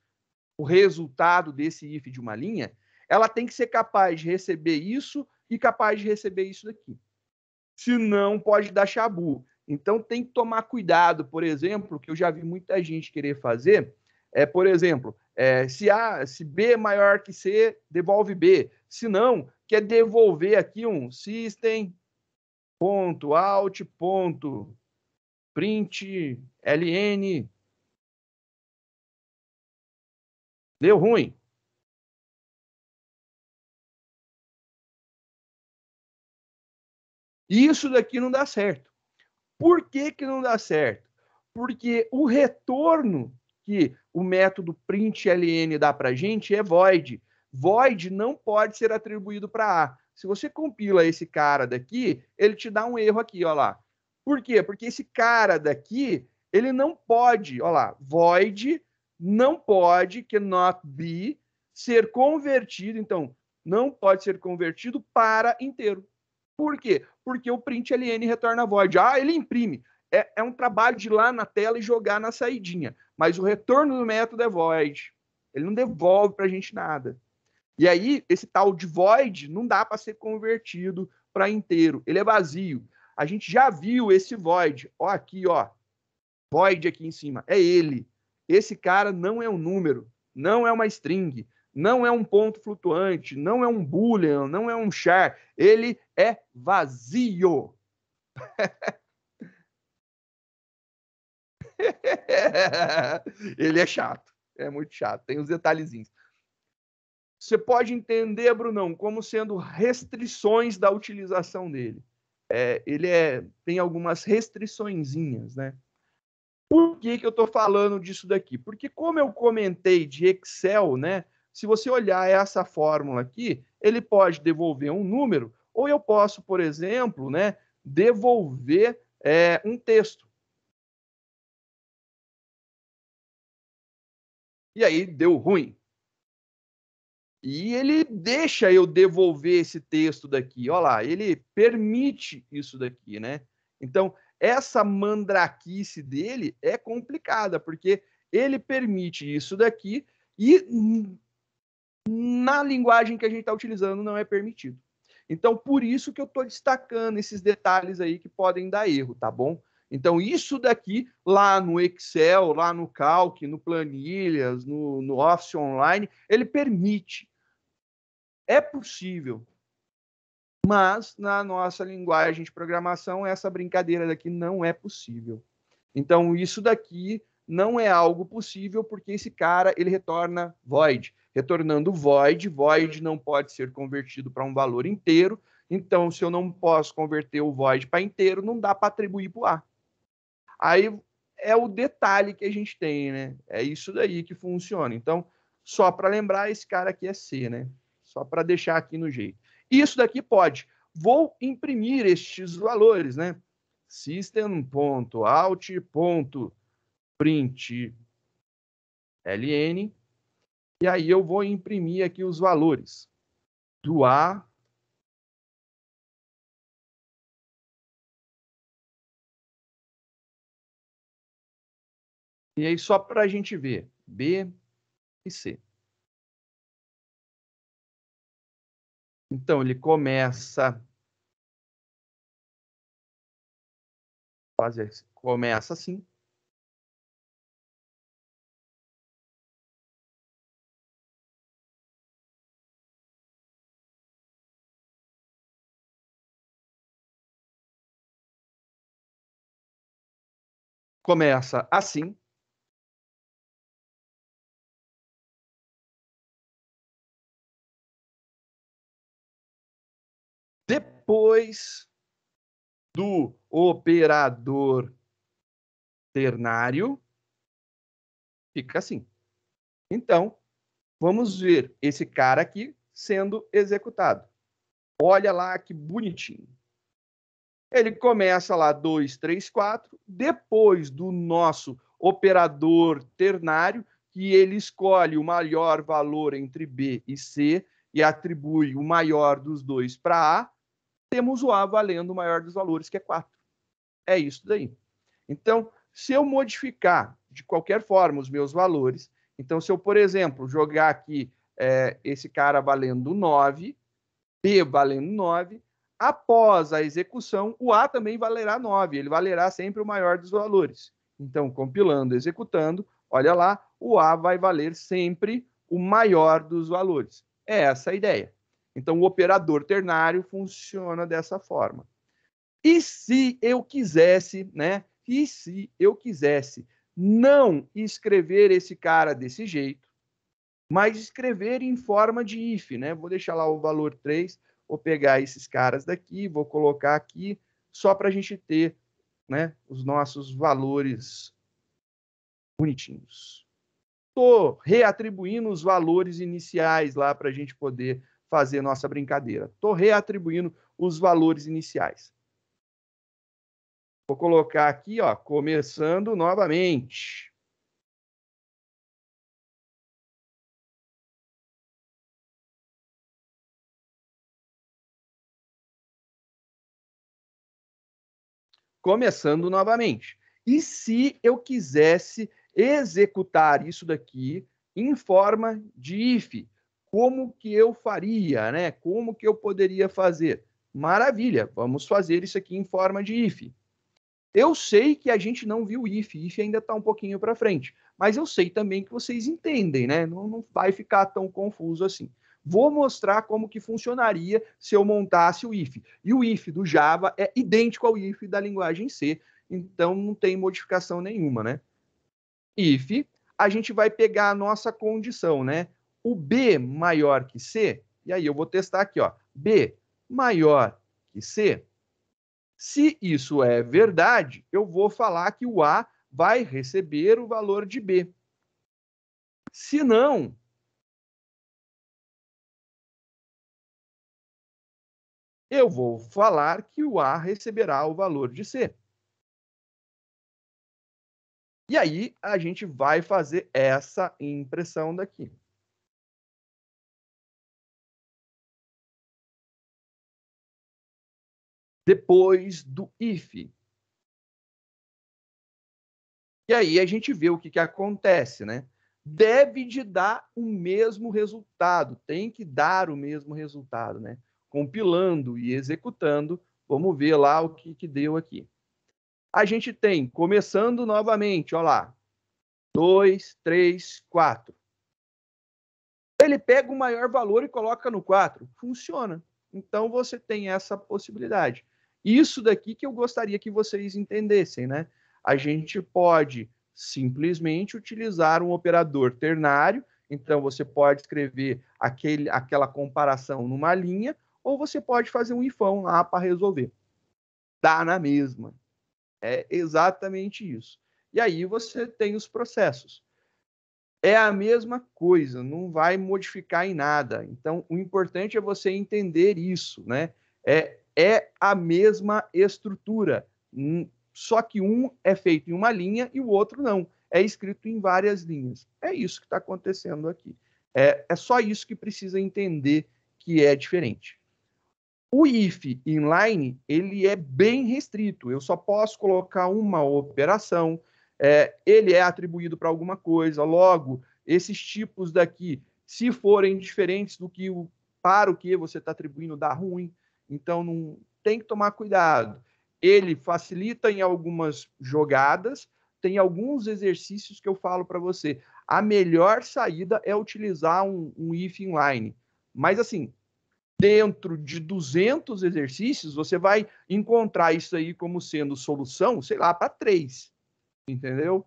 o resultado desse if de uma linha, ela tem que ser capaz de receber isso e capaz de receber isso daqui. Se não, pode dar chabu. Então tem que tomar cuidado, por exemplo, que eu já vi muita gente querer fazer, é, por exemplo, é, se A, se B é maior que C, devolve B. Se não, quer devolver aqui um system.out.println ponto ponto print ln Deu ruim. Isso daqui não dá certo. Por que, que não dá certo? Porque o retorno que o método println dá para gente é void. Void não pode ser atribuído para A. Se você compila esse cara daqui, ele te dá um erro aqui, olha lá. Por quê? Porque esse cara daqui, ele não pode, olha lá, void não pode, cannot be, ser convertido, então, não pode ser convertido para inteiro. Por quê? Porque o print LN retorna void. Ah, ele imprime. É, é um trabalho de ir lá na tela e jogar na saidinha. Mas o retorno do método é void. Ele não devolve para a gente nada. E aí, esse tal de void não dá para ser convertido para inteiro. Ele é vazio. A gente já viu esse void. Ó, aqui, ó. Void aqui em cima. É ele. Esse cara não é um número, não é uma string, não é um ponto flutuante, não é um boolean, não é um char. Ele é vazio. <laughs> ele é chato, é muito chato, tem os detalhezinhos. Você pode entender, Brunão, como sendo restrições da utilização dele. É, ele é, tem algumas restriçõezinhas, né? Por que, que eu estou falando disso daqui? Porque, como eu comentei de Excel, né? Se você olhar essa fórmula aqui, ele pode devolver um número, ou eu posso, por exemplo, né, devolver é, um texto. E aí deu ruim. E ele deixa eu devolver esse texto daqui. Olha lá, ele permite isso daqui, né? Então, essa mandraquice dele é complicada, porque ele permite isso daqui e na linguagem que a gente está utilizando não é permitido. Então, por isso que eu estou destacando esses detalhes aí que podem dar erro, tá bom? Então, isso daqui, lá no Excel, lá no Calc, no Planilhas, no, no Office Online, ele permite. É possível, mas na nossa linguagem de programação, essa brincadeira daqui não é possível. Então, isso daqui não é algo possível porque esse cara ele retorna void, retornando void, void não pode ser convertido para um valor inteiro. Então, se eu não posso converter o void para inteiro, não dá para atribuir para o A. Aí é o detalhe que a gente tem, né? É isso daí que funciona. Então, só para lembrar, esse cara aqui é C, né? Só para deixar aqui no jeito. Isso daqui pode. Vou imprimir estes valores, né? System.out.println e aí eu vou imprimir aqui os valores do A E aí, só para a gente ver, B e C. Então, ele começa. Fazer, começa assim. Começa assim. depois do operador ternário, fica assim. Então, vamos ver esse cara aqui sendo executado. Olha lá que bonitinho. Ele começa lá 2, 3, 4, depois do nosso operador ternário, que ele escolhe o maior valor entre B e C e atribui o maior dos dois para A, temos o A valendo o maior dos valores, que é 4. É isso daí. Então, se eu modificar de qualquer forma os meus valores, então se eu, por exemplo, jogar aqui é, esse cara valendo 9, B valendo 9, após a execução, o A também valerá 9, ele valerá sempre o maior dos valores. Então, compilando, executando, olha lá, o A vai valer sempre o maior dos valores. É essa a ideia. Então, o operador ternário funciona dessa forma. E se eu quisesse, né? E se eu quisesse não escrever esse cara desse jeito, mas escrever em forma de if, né? Vou deixar lá o valor 3, vou pegar esses caras daqui, vou colocar aqui, só para a gente ter né, os nossos valores bonitinhos. Estou reatribuindo os valores iniciais lá para a gente poder fazer nossa brincadeira. Estou reatribuindo os valores iniciais. Vou colocar aqui, ó, começando novamente. Começando novamente. E se eu quisesse executar isso daqui em forma de if? como que eu faria, né? Como que eu poderia fazer? Maravilha, vamos fazer isso aqui em forma de if. Eu sei que a gente não viu if, if ainda está um pouquinho para frente, mas eu sei também que vocês entendem, né? Não, não vai ficar tão confuso assim. Vou mostrar como que funcionaria se eu montasse o if. E o if do Java é idêntico ao if da linguagem C, então não tem modificação nenhuma, né? If, a gente vai pegar a nossa condição, né? o B maior que C, e aí eu vou testar aqui, ó, B maior que C, se isso é verdade, eu vou falar que o A vai receber o valor de B. Se não, eu vou falar que o A receberá o valor de C. E aí a gente vai fazer essa impressão daqui. depois do if. E aí a gente vê o que, que acontece, né? Deve de dar o mesmo resultado, tem que dar o mesmo resultado, né? Compilando e executando, vamos ver lá o que, que deu aqui. A gente tem, começando novamente, olha lá, 2, 3, 4. Ele pega o maior valor e coloca no 4. Funciona. Então você tem essa possibilidade. Isso daqui que eu gostaria que vocês entendessem, né? A gente pode simplesmente utilizar um operador ternário, então você pode escrever aquele, aquela comparação numa linha, ou você pode fazer um ifão lá para resolver. Dá na mesma. É exatamente isso. E aí você tem os processos. É a mesma coisa, não vai modificar em nada. Então, o importante é você entender isso, né? É é a mesma estrutura, só que um é feito em uma linha e o outro não. É escrito em várias linhas. É isso que está acontecendo aqui. É, é só isso que precisa entender que é diferente. O if inline ele é bem restrito. Eu só posso colocar uma operação. É, ele é atribuído para alguma coisa. Logo, esses tipos daqui, se forem diferentes do que o para o que você está atribuindo, dá ruim. Então, não, tem que tomar cuidado. Ele facilita em algumas jogadas, tem alguns exercícios que eu falo para você. A melhor saída é utilizar um, um if inline. Mas, assim, dentro de 200 exercícios, você vai encontrar isso aí como sendo solução, sei lá, para três, entendeu?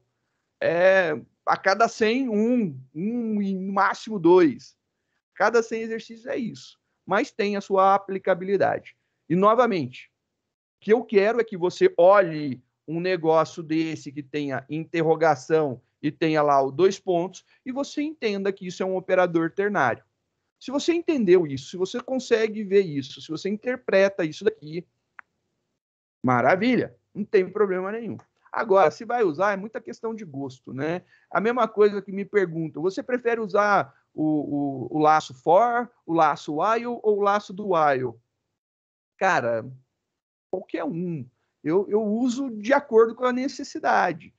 É, a cada 100, um, um e no máximo dois. Cada 100 exercícios é isso mas tem a sua aplicabilidade. E, novamente, o que eu quero é que você olhe um negócio desse que tenha interrogação e tenha lá os dois pontos e você entenda que isso é um operador ternário. Se você entendeu isso, se você consegue ver isso, se você interpreta isso daqui, maravilha, não tem problema nenhum. Agora, se vai usar, é muita questão de gosto, né? A mesma coisa que me perguntam, você prefere usar o, o, o laço for, o laço while ou o laço do while? Cara, qualquer um. Eu, eu uso de acordo com a necessidade.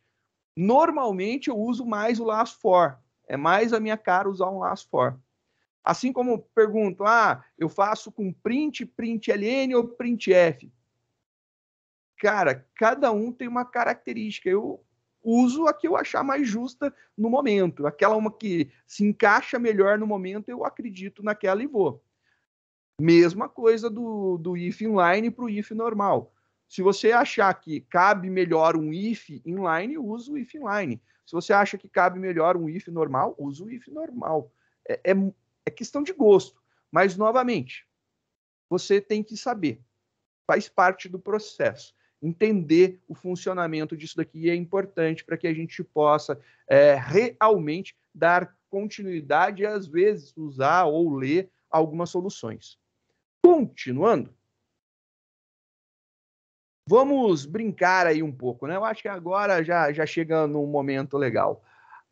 Normalmente eu uso mais o laço for. É mais a minha cara usar um laço for. Assim como pergunto, ah, eu faço com print, print LN ou print F? Cara, cada um tem uma característica. Eu uso a que eu achar mais justa no momento. Aquela uma que se encaixa melhor no momento, eu acredito naquela e vou. Mesma coisa do, do if inline para o if normal. Se você achar que cabe melhor um if inline, usa o if inline. Se você acha que cabe melhor um if normal, usa o if normal. É, é, é questão de gosto. Mas, novamente, você tem que saber. Faz parte do processo entender o funcionamento disso daqui é importante para que a gente possa é, realmente dar continuidade e, às vezes, usar ou ler algumas soluções. Continuando, vamos brincar aí um pouco, né? Eu acho que agora já, já chega num momento legal.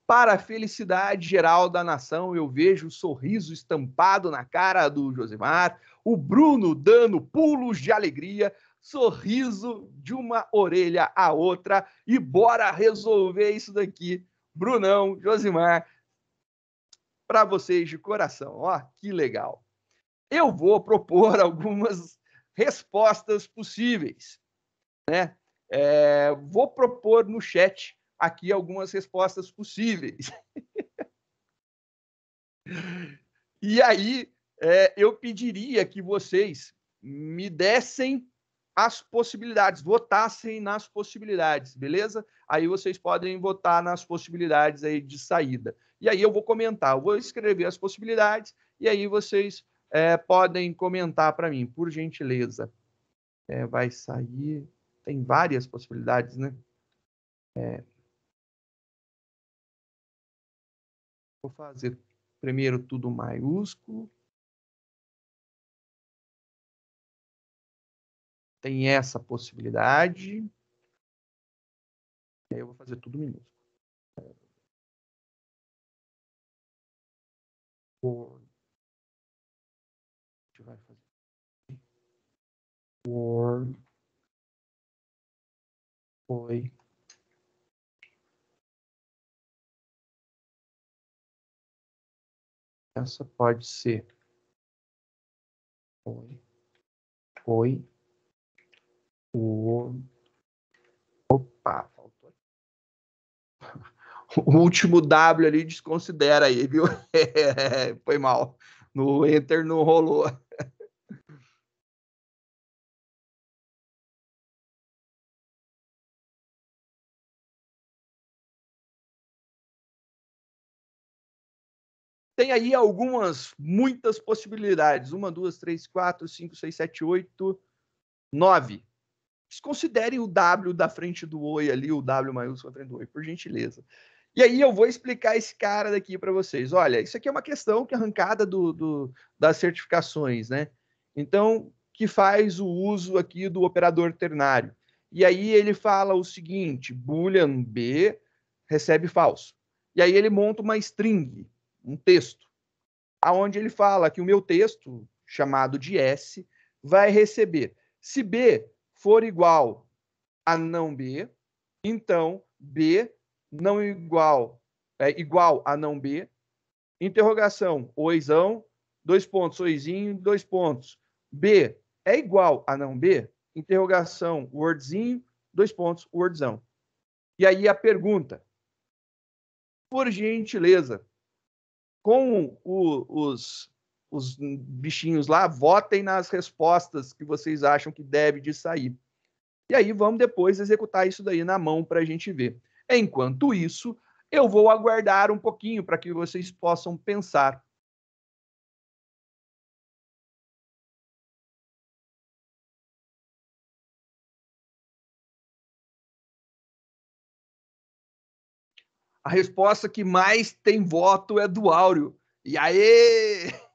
Para a felicidade geral da nação, eu vejo o sorriso estampado na cara do Josimar, o Bruno dando pulos de alegria, sorriso de uma orelha à outra e bora resolver isso daqui. Brunão, Josimar, para vocês de coração, ó, que legal. Eu vou propor <laughs> algumas respostas possíveis, né? É, vou propor no chat aqui algumas respostas possíveis. <laughs> e aí, é, eu pediria que vocês me dessem as possibilidades, votassem nas possibilidades, beleza? Aí vocês podem votar nas possibilidades aí de saída. E aí eu vou comentar, eu vou escrever as possibilidades e aí vocês é, podem comentar para mim, por gentileza. É, vai sair, tem várias possibilidades, né? É... Vou fazer primeiro tudo maiúsculo. tem essa possibilidade. Eu vou fazer tudo minúsculo. Word. A gente vai fazer. Word. Foi. Essa pode ser. oi o... Opa, faltou. <laughs> O último W ali desconsidera aí, viu? <laughs> Foi mal. No Enter não rolou. tem aí algumas, muitas possibilidades. Uma, duas, três, quatro, cinco, seis, sete, oito, nove. Considerem o W da frente do oi ali, o W maiúsculo da frente do oi, por gentileza. E aí eu vou explicar esse cara daqui para vocês. Olha, isso aqui é uma questão que é arrancada do, do, das certificações, né? Então, que faz o uso aqui do operador ternário. E aí ele fala o seguinte, boolean b recebe falso. E aí ele monta uma string, um texto, aonde ele fala que o meu texto, chamado de s, vai receber. Se b for igual a não B, então B não igual é igual a não B. Interrogação, oisão, dois pontos, oizinho, dois pontos. B é igual a não B? Interrogação, wordzinho, dois pontos, wordzão. E aí a pergunta. Por gentileza, com o, os os bichinhos lá, votem nas respostas que vocês acham que deve de sair. E aí vamos depois executar isso daí na mão para a gente ver. Enquanto isso, eu vou aguardar um pouquinho para que vocês possam pensar. A resposta que mais tem voto é do Áureo. E aí? <laughs>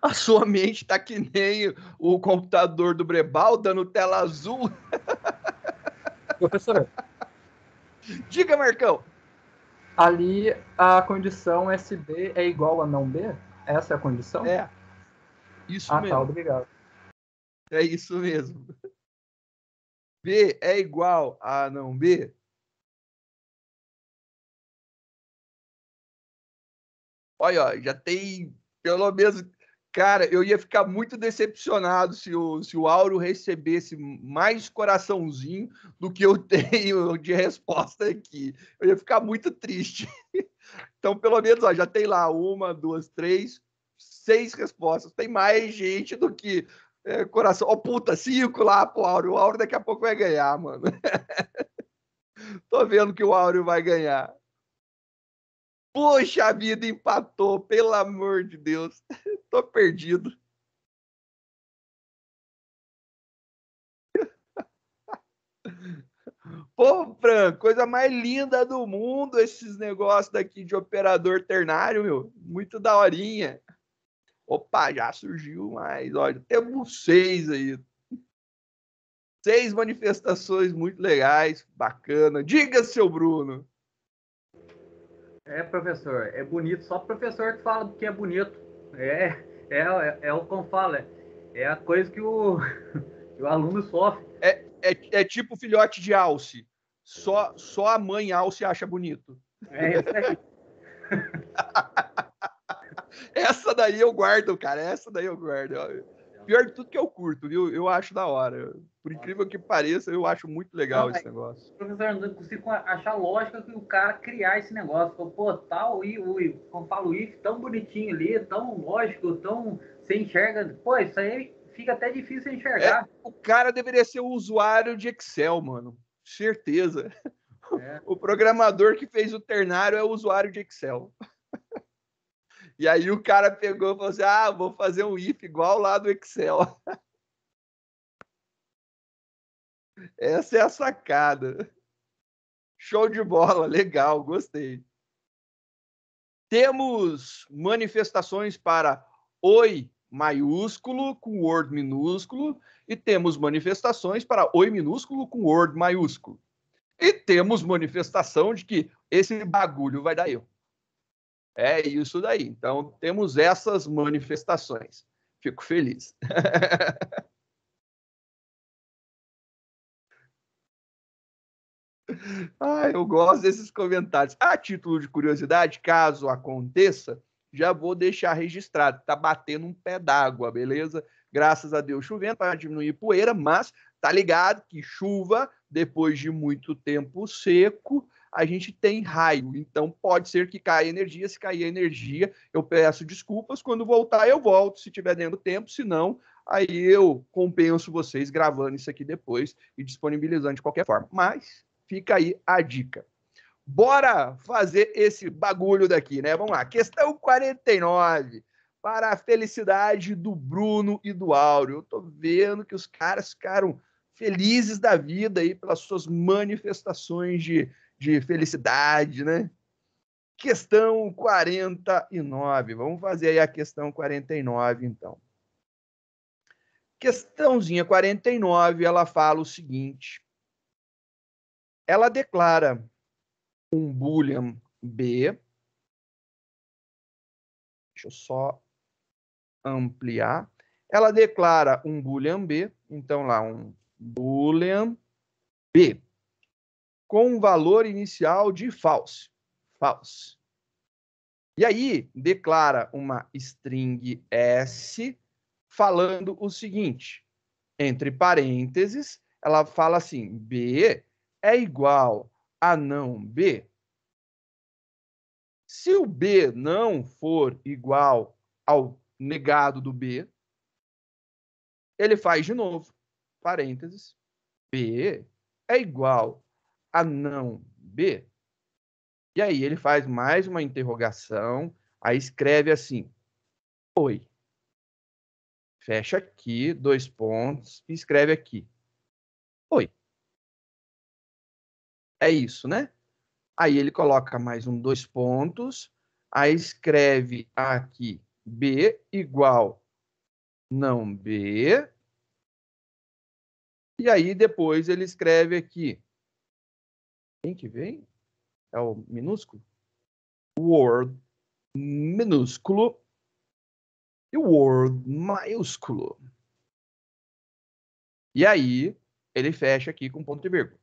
a sua mente está que nem o computador do Brebal dando tela azul. Professor. Diga, Marcão. Ali a condição SB é igual a não B? Essa é a condição? É. Isso ah, tá, mesmo. Ah, tá, obrigado. É isso mesmo. B é igual a não B? Olha, ó, já tem pelo menos. Cara, eu ia ficar muito decepcionado se o, se o Auro recebesse mais coraçãozinho do que eu <laughs> tenho de resposta aqui. Eu ia ficar muito triste. <laughs> Então, pelo menos, ó, já tem lá uma, duas, três, seis respostas. Tem mais gente do que é, coração. Ó, oh, puta, cinco lá pro Áureo. O Áureo daqui a pouco vai ganhar, mano. <laughs> Tô vendo que o Áureo vai ganhar. Poxa vida, empatou, pelo amor de Deus. <laughs> Tô perdido. <laughs> Pô, Fran, coisa mais linda do mundo esses negócios daqui de operador ternário, meu. Muito daorinha. Opa, já surgiu mais. Olha, temos seis aí. Seis manifestações muito legais, bacana. Diga, seu Bruno. É, professor, é bonito. Só professor que fala que é bonito. É, é, é, é o como fala. É, é a coisa que o, <laughs> que o aluno sofre. É, é, é tipo filhote de alce. Só, só a mãe alce acha bonito. É isso aí. <laughs> Essa daí eu guardo, cara. Essa daí eu guardo pior de tudo que eu curto, viu? Eu acho da hora. Por incrível que pareça, eu acho muito legal não, esse negócio. Professor, não consigo achar lógica que o cara criar esse negócio. Pô, tal tá, e o, como falo, o if tão bonitinho ali, tão lógico, tão. Você enxerga. Pô, isso aí fica até difícil é, enxergar. É, o cara deveria ser o usuário de Excel, mano. Certeza. É. <laughs> O programador que fez o ternário é o usuário de Excel. E aí o cara pegou e falou assim: ah, vou fazer um if igual lá do Excel. <laughs> Essa é a sacada. Show de bola, legal, gostei. Temos manifestações para oi maiúsculo com word minúsculo e temos manifestações para oi minúsculo com word maiúsculo. E temos manifestação de que esse bagulho vai dar erro. É isso daí. Então, temos essas manifestações. Fico feliz. ah, <laughs> eu gosto desses comentários. A título de curiosidade, caso aconteça, já vou deixar registrado. Tá batendo um pé d'água, beleza? Graças a Deus chovendo para diminuir poeira, mas tá ligado que chuva depois de muito tempo seco a gente tem raio. Então pode ser que caia energia. Se cair energia, eu peço desculpas. Quando voltar, eu volto, se tiver dando tempo, se não, aí eu compenso vocês gravando isso aqui depois e disponibilizando de qualquer forma. Mas fica aí a dica. Bora fazer esse bagulho daqui, né? Vamos lá. Questão 49. Para a felicidade do Bruno e do Áureo. Eu tô vendo que os caras ficaram felizes da vida aí pelas suas manifestações de de felicidade, né? Questão 49. Vamos fazer aí a questão 49, então. Questãozinha 49, ela fala o seguinte. Ela declara um boolean B. Deixa eu só ampliar. Ela declara um boolean B, então lá um boolean B com um valor inicial de false. False. E aí, declara uma string S falando o seguinte, entre parênteses, ela fala assim, B é igual a não B. Se o B não for igual ao negado do B, ele faz de novo, parênteses, B é igual anão B? E aí ele faz mais uma interrogação, aí escreve assim: Oi. Fecha aqui, dois pontos, e escreve aqui. Oi. É isso, né? Aí ele coloca mais um dois pontos, aí escreve aqui B igual não B. E aí depois ele escreve aqui quem que vem? É o minúsculo? Word minúsculo e Word maiúsculo. E aí, ele fecha aqui com ponto e vírgula.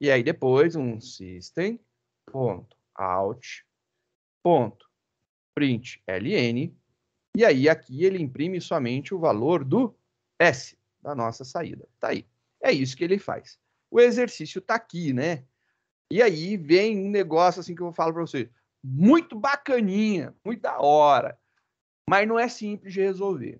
E aí, depois, um system ponto ponto print ln. E aí, aqui ele imprime somente o valor do S da nossa saída. Tá aí. É isso que ele faz. O exercício está aqui, né? E aí vem um negócio assim que eu falo para você, muito bacaninha, muito da hora, mas não é simples de resolver.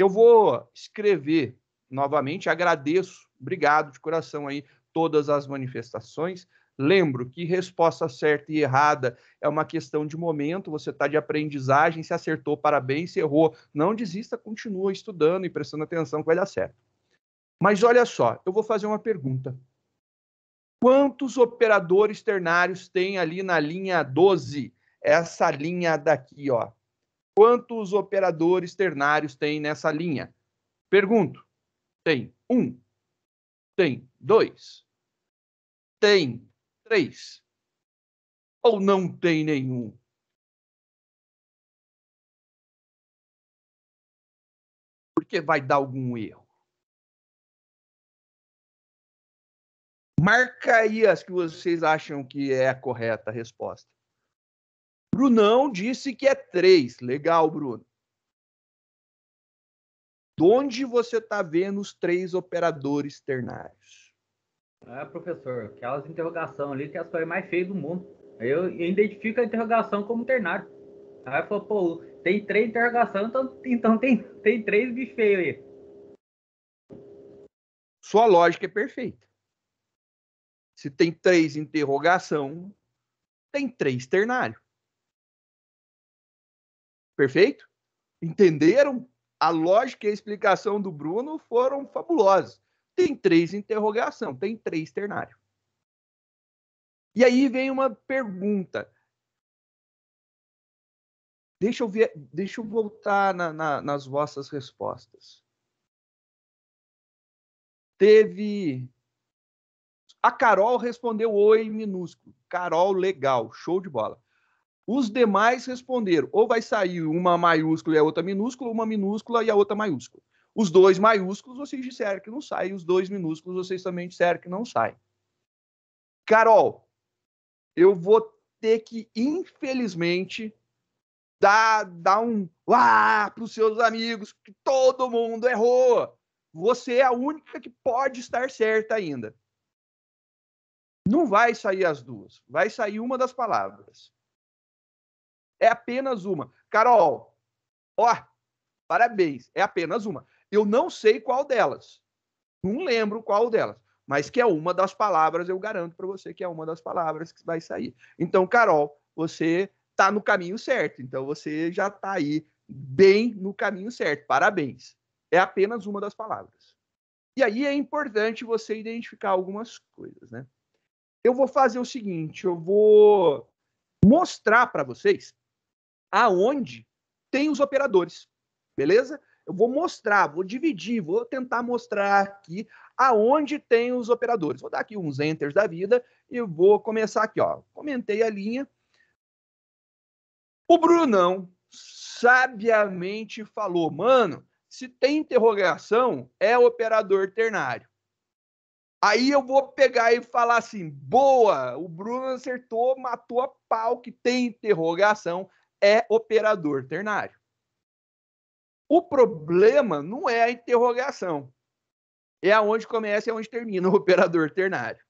Eu vou escrever novamente, agradeço, obrigado de coração aí todas as manifestações. Lembro que resposta certa e errada é uma questão de momento, você está de aprendizagem, se acertou, parabéns, se errou, não desista, continua estudando e prestando atenção que vai dar certo. Mas olha só, eu vou fazer uma pergunta quantos operadores ternários tem ali na linha 12? Essa linha daqui, ó. Quantos operadores ternários tem nessa linha? Pergunto. Tem um, tem dois, tem três, ou não tem nenhum? Porque vai dar algum erro. Marca aí as que vocês acham que é a correta resposta. Brunão disse que é três. Legal, Bruno. De onde você está vendo os três operadores ternários? Ah, professor, aquelas interrogação ali que é as coisas mais feias do mundo. Eu identifico a interrogação como ternário. Aí falou, pô, tem três interrogação, então, então tem, tem três bichos feios aí. Sua lógica é perfeita. Se tem três interrogação, tem três ternário. Perfeito? Entenderam? A lógica e a explicação do Bruno foram fabulosas. Tem três interrogação, tem três ternário. E aí vem uma pergunta. Deixa eu ver, deixa eu voltar na, na, nas vossas respostas. Teve a Carol respondeu oi minúsculo. Carol, legal, show de bola. Os demais responderam: ou vai sair uma maiúscula e a outra minúscula, uma minúscula e a outra maiúscula. Os dois maiúsculos vocês disseram que não sai, e os dois minúsculos vocês também disseram que não sai. Carol, eu vou ter que, infelizmente, dar, dar um lá para os seus amigos que todo mundo errou. Você é a única que pode estar certa ainda. Não vai sair as duas, vai sair uma das palavras. É apenas uma. Carol, ó, parabéns, é apenas uma. Eu não sei qual delas. Não lembro qual delas, mas que é uma das palavras, eu garanto para você que é uma das palavras que vai sair. Então, Carol, você está no caminho certo. Então, você já está aí bem no caminho certo. Parabéns. É apenas uma das palavras. E aí é importante você identificar algumas coisas, né? eu vou fazer o seguinte, eu vou mostrar para vocês aonde tem os operadores, beleza? Eu vou mostrar, vou dividir, vou tentar mostrar aqui aonde tem os operadores. Vou dar aqui uns enters da vida e vou começar aqui, ó. Comentei a linha. O Brunão sabiamente falou, mano, se tem interrogação, é operador ternário. Aí eu vou pegar e falar assim: boa, o Bruno acertou, matou a pau que tem interrogação, é operador ternário. O problema não é a interrogação. É aonde começa e é aonde termina o operador ternário.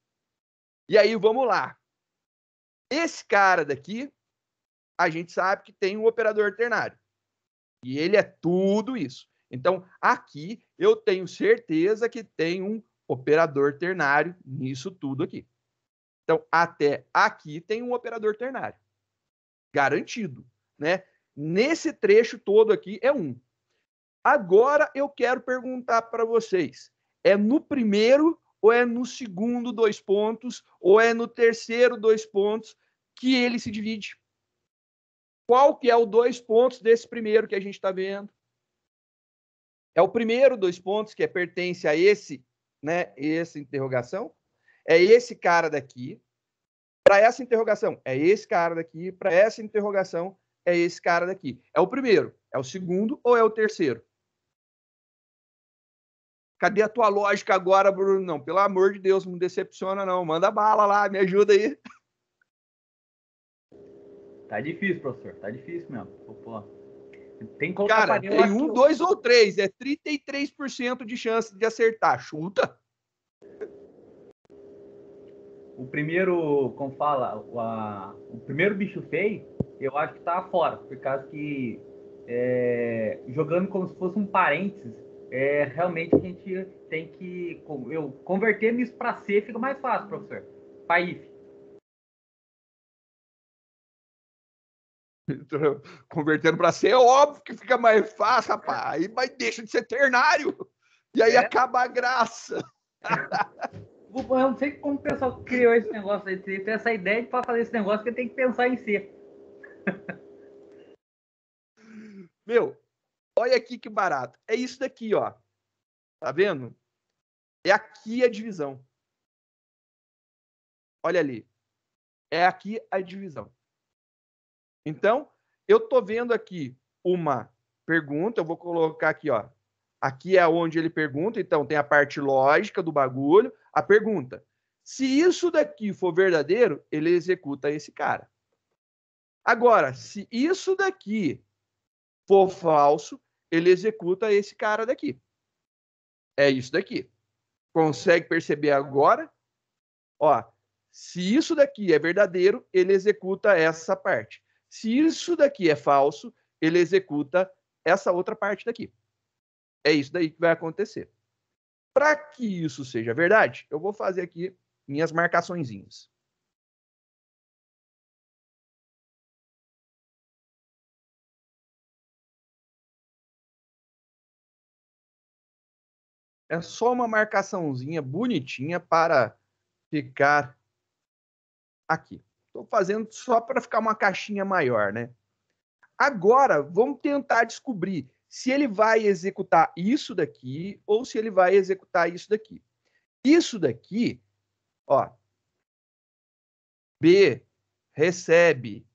E aí vamos lá. Esse cara daqui, a gente sabe que tem um operador ternário. E ele é tudo isso. Então, aqui eu tenho certeza que tem um operador ternário nisso tudo aqui. Então, até aqui tem um operador ternário. Garantido, né? Nesse trecho todo aqui é um. Agora eu quero perguntar para vocês, é no primeiro ou é no segundo dois pontos ou é no terceiro dois pontos que ele se divide? Qual que é o dois pontos desse primeiro que a gente está vendo? É o primeiro dois pontos que pertence a esse né, essa interrogação, é esse cara daqui, para essa interrogação, é esse cara daqui, para essa interrogação, é esse cara daqui. É o primeiro, é o segundo ou é o terceiro? Cadê a tua lógica agora, Bruno? Não, pelo amor de Deus, não decepciona não. Manda bala lá, me ajuda aí. Tá difícil, professor, tá difícil mesmo. Opa. Tem Cara, tem aqui. um, dois ou três. É 33% de chance de acertar. Chuta. O primeiro, como fala, o, a, o primeiro bicho feio, eu acho que tá fora, por causa que é, jogando como se fosse um parênteses, é, realmente a gente tem que eu converter isso para C fica mais fácil, professor. Para <laughs> convertendo para ser, é óbvio que fica mais fácil, rapaz. Aí, mas deixa de ser ternário. E aí é. acaba a graça. <laughs> eu não sei como o pessoal criou esse negócio aí. Tem essa ideia de para fazer esse negócio que tem que pensar em ser. <laughs> Meu, olha aqui que barato. É isso daqui, ó. Tá vendo? É aqui a divisão. Olha ali. É aqui a divisão. Então, eu estou vendo aqui uma pergunta, eu vou colocar aqui, ó. Aqui é onde ele pergunta, então tem a parte lógica do bagulho, a pergunta. Se isso daqui for verdadeiro, ele executa esse cara. Agora, se isso daqui for falso, ele executa esse cara daqui. É isso daqui. Consegue perceber agora? Ó, se isso daqui é verdadeiro, ele executa essa parte. Se isso daqui é falso, ele executa essa outra parte daqui. É isso daí que vai acontecer. Para que isso seja verdade, eu vou fazer aqui minhas marcaçõezinhas. É só uma marcaçãozinha bonitinha para ficar aqui. Estou fazendo só para ficar uma caixinha maior, né? Agora, vamos tentar descobrir se ele vai executar isso daqui ou se ele vai executar isso daqui. Isso daqui, ó, B recebe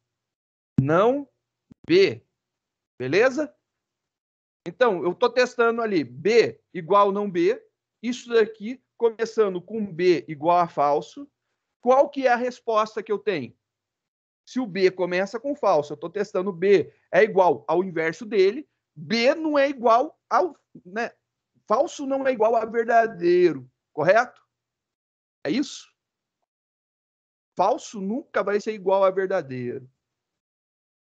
não B, beleza? Então, eu estou testando ali B igual não B, isso daqui começando com B igual a falso, qual que é a resposta que eu tenho? Se o B começa com falso, eu estou testando B é igual ao inverso dele, B não é igual ao. Né? Falso não é igual a verdadeiro, correto? É isso? Falso nunca vai ser igual a verdadeiro.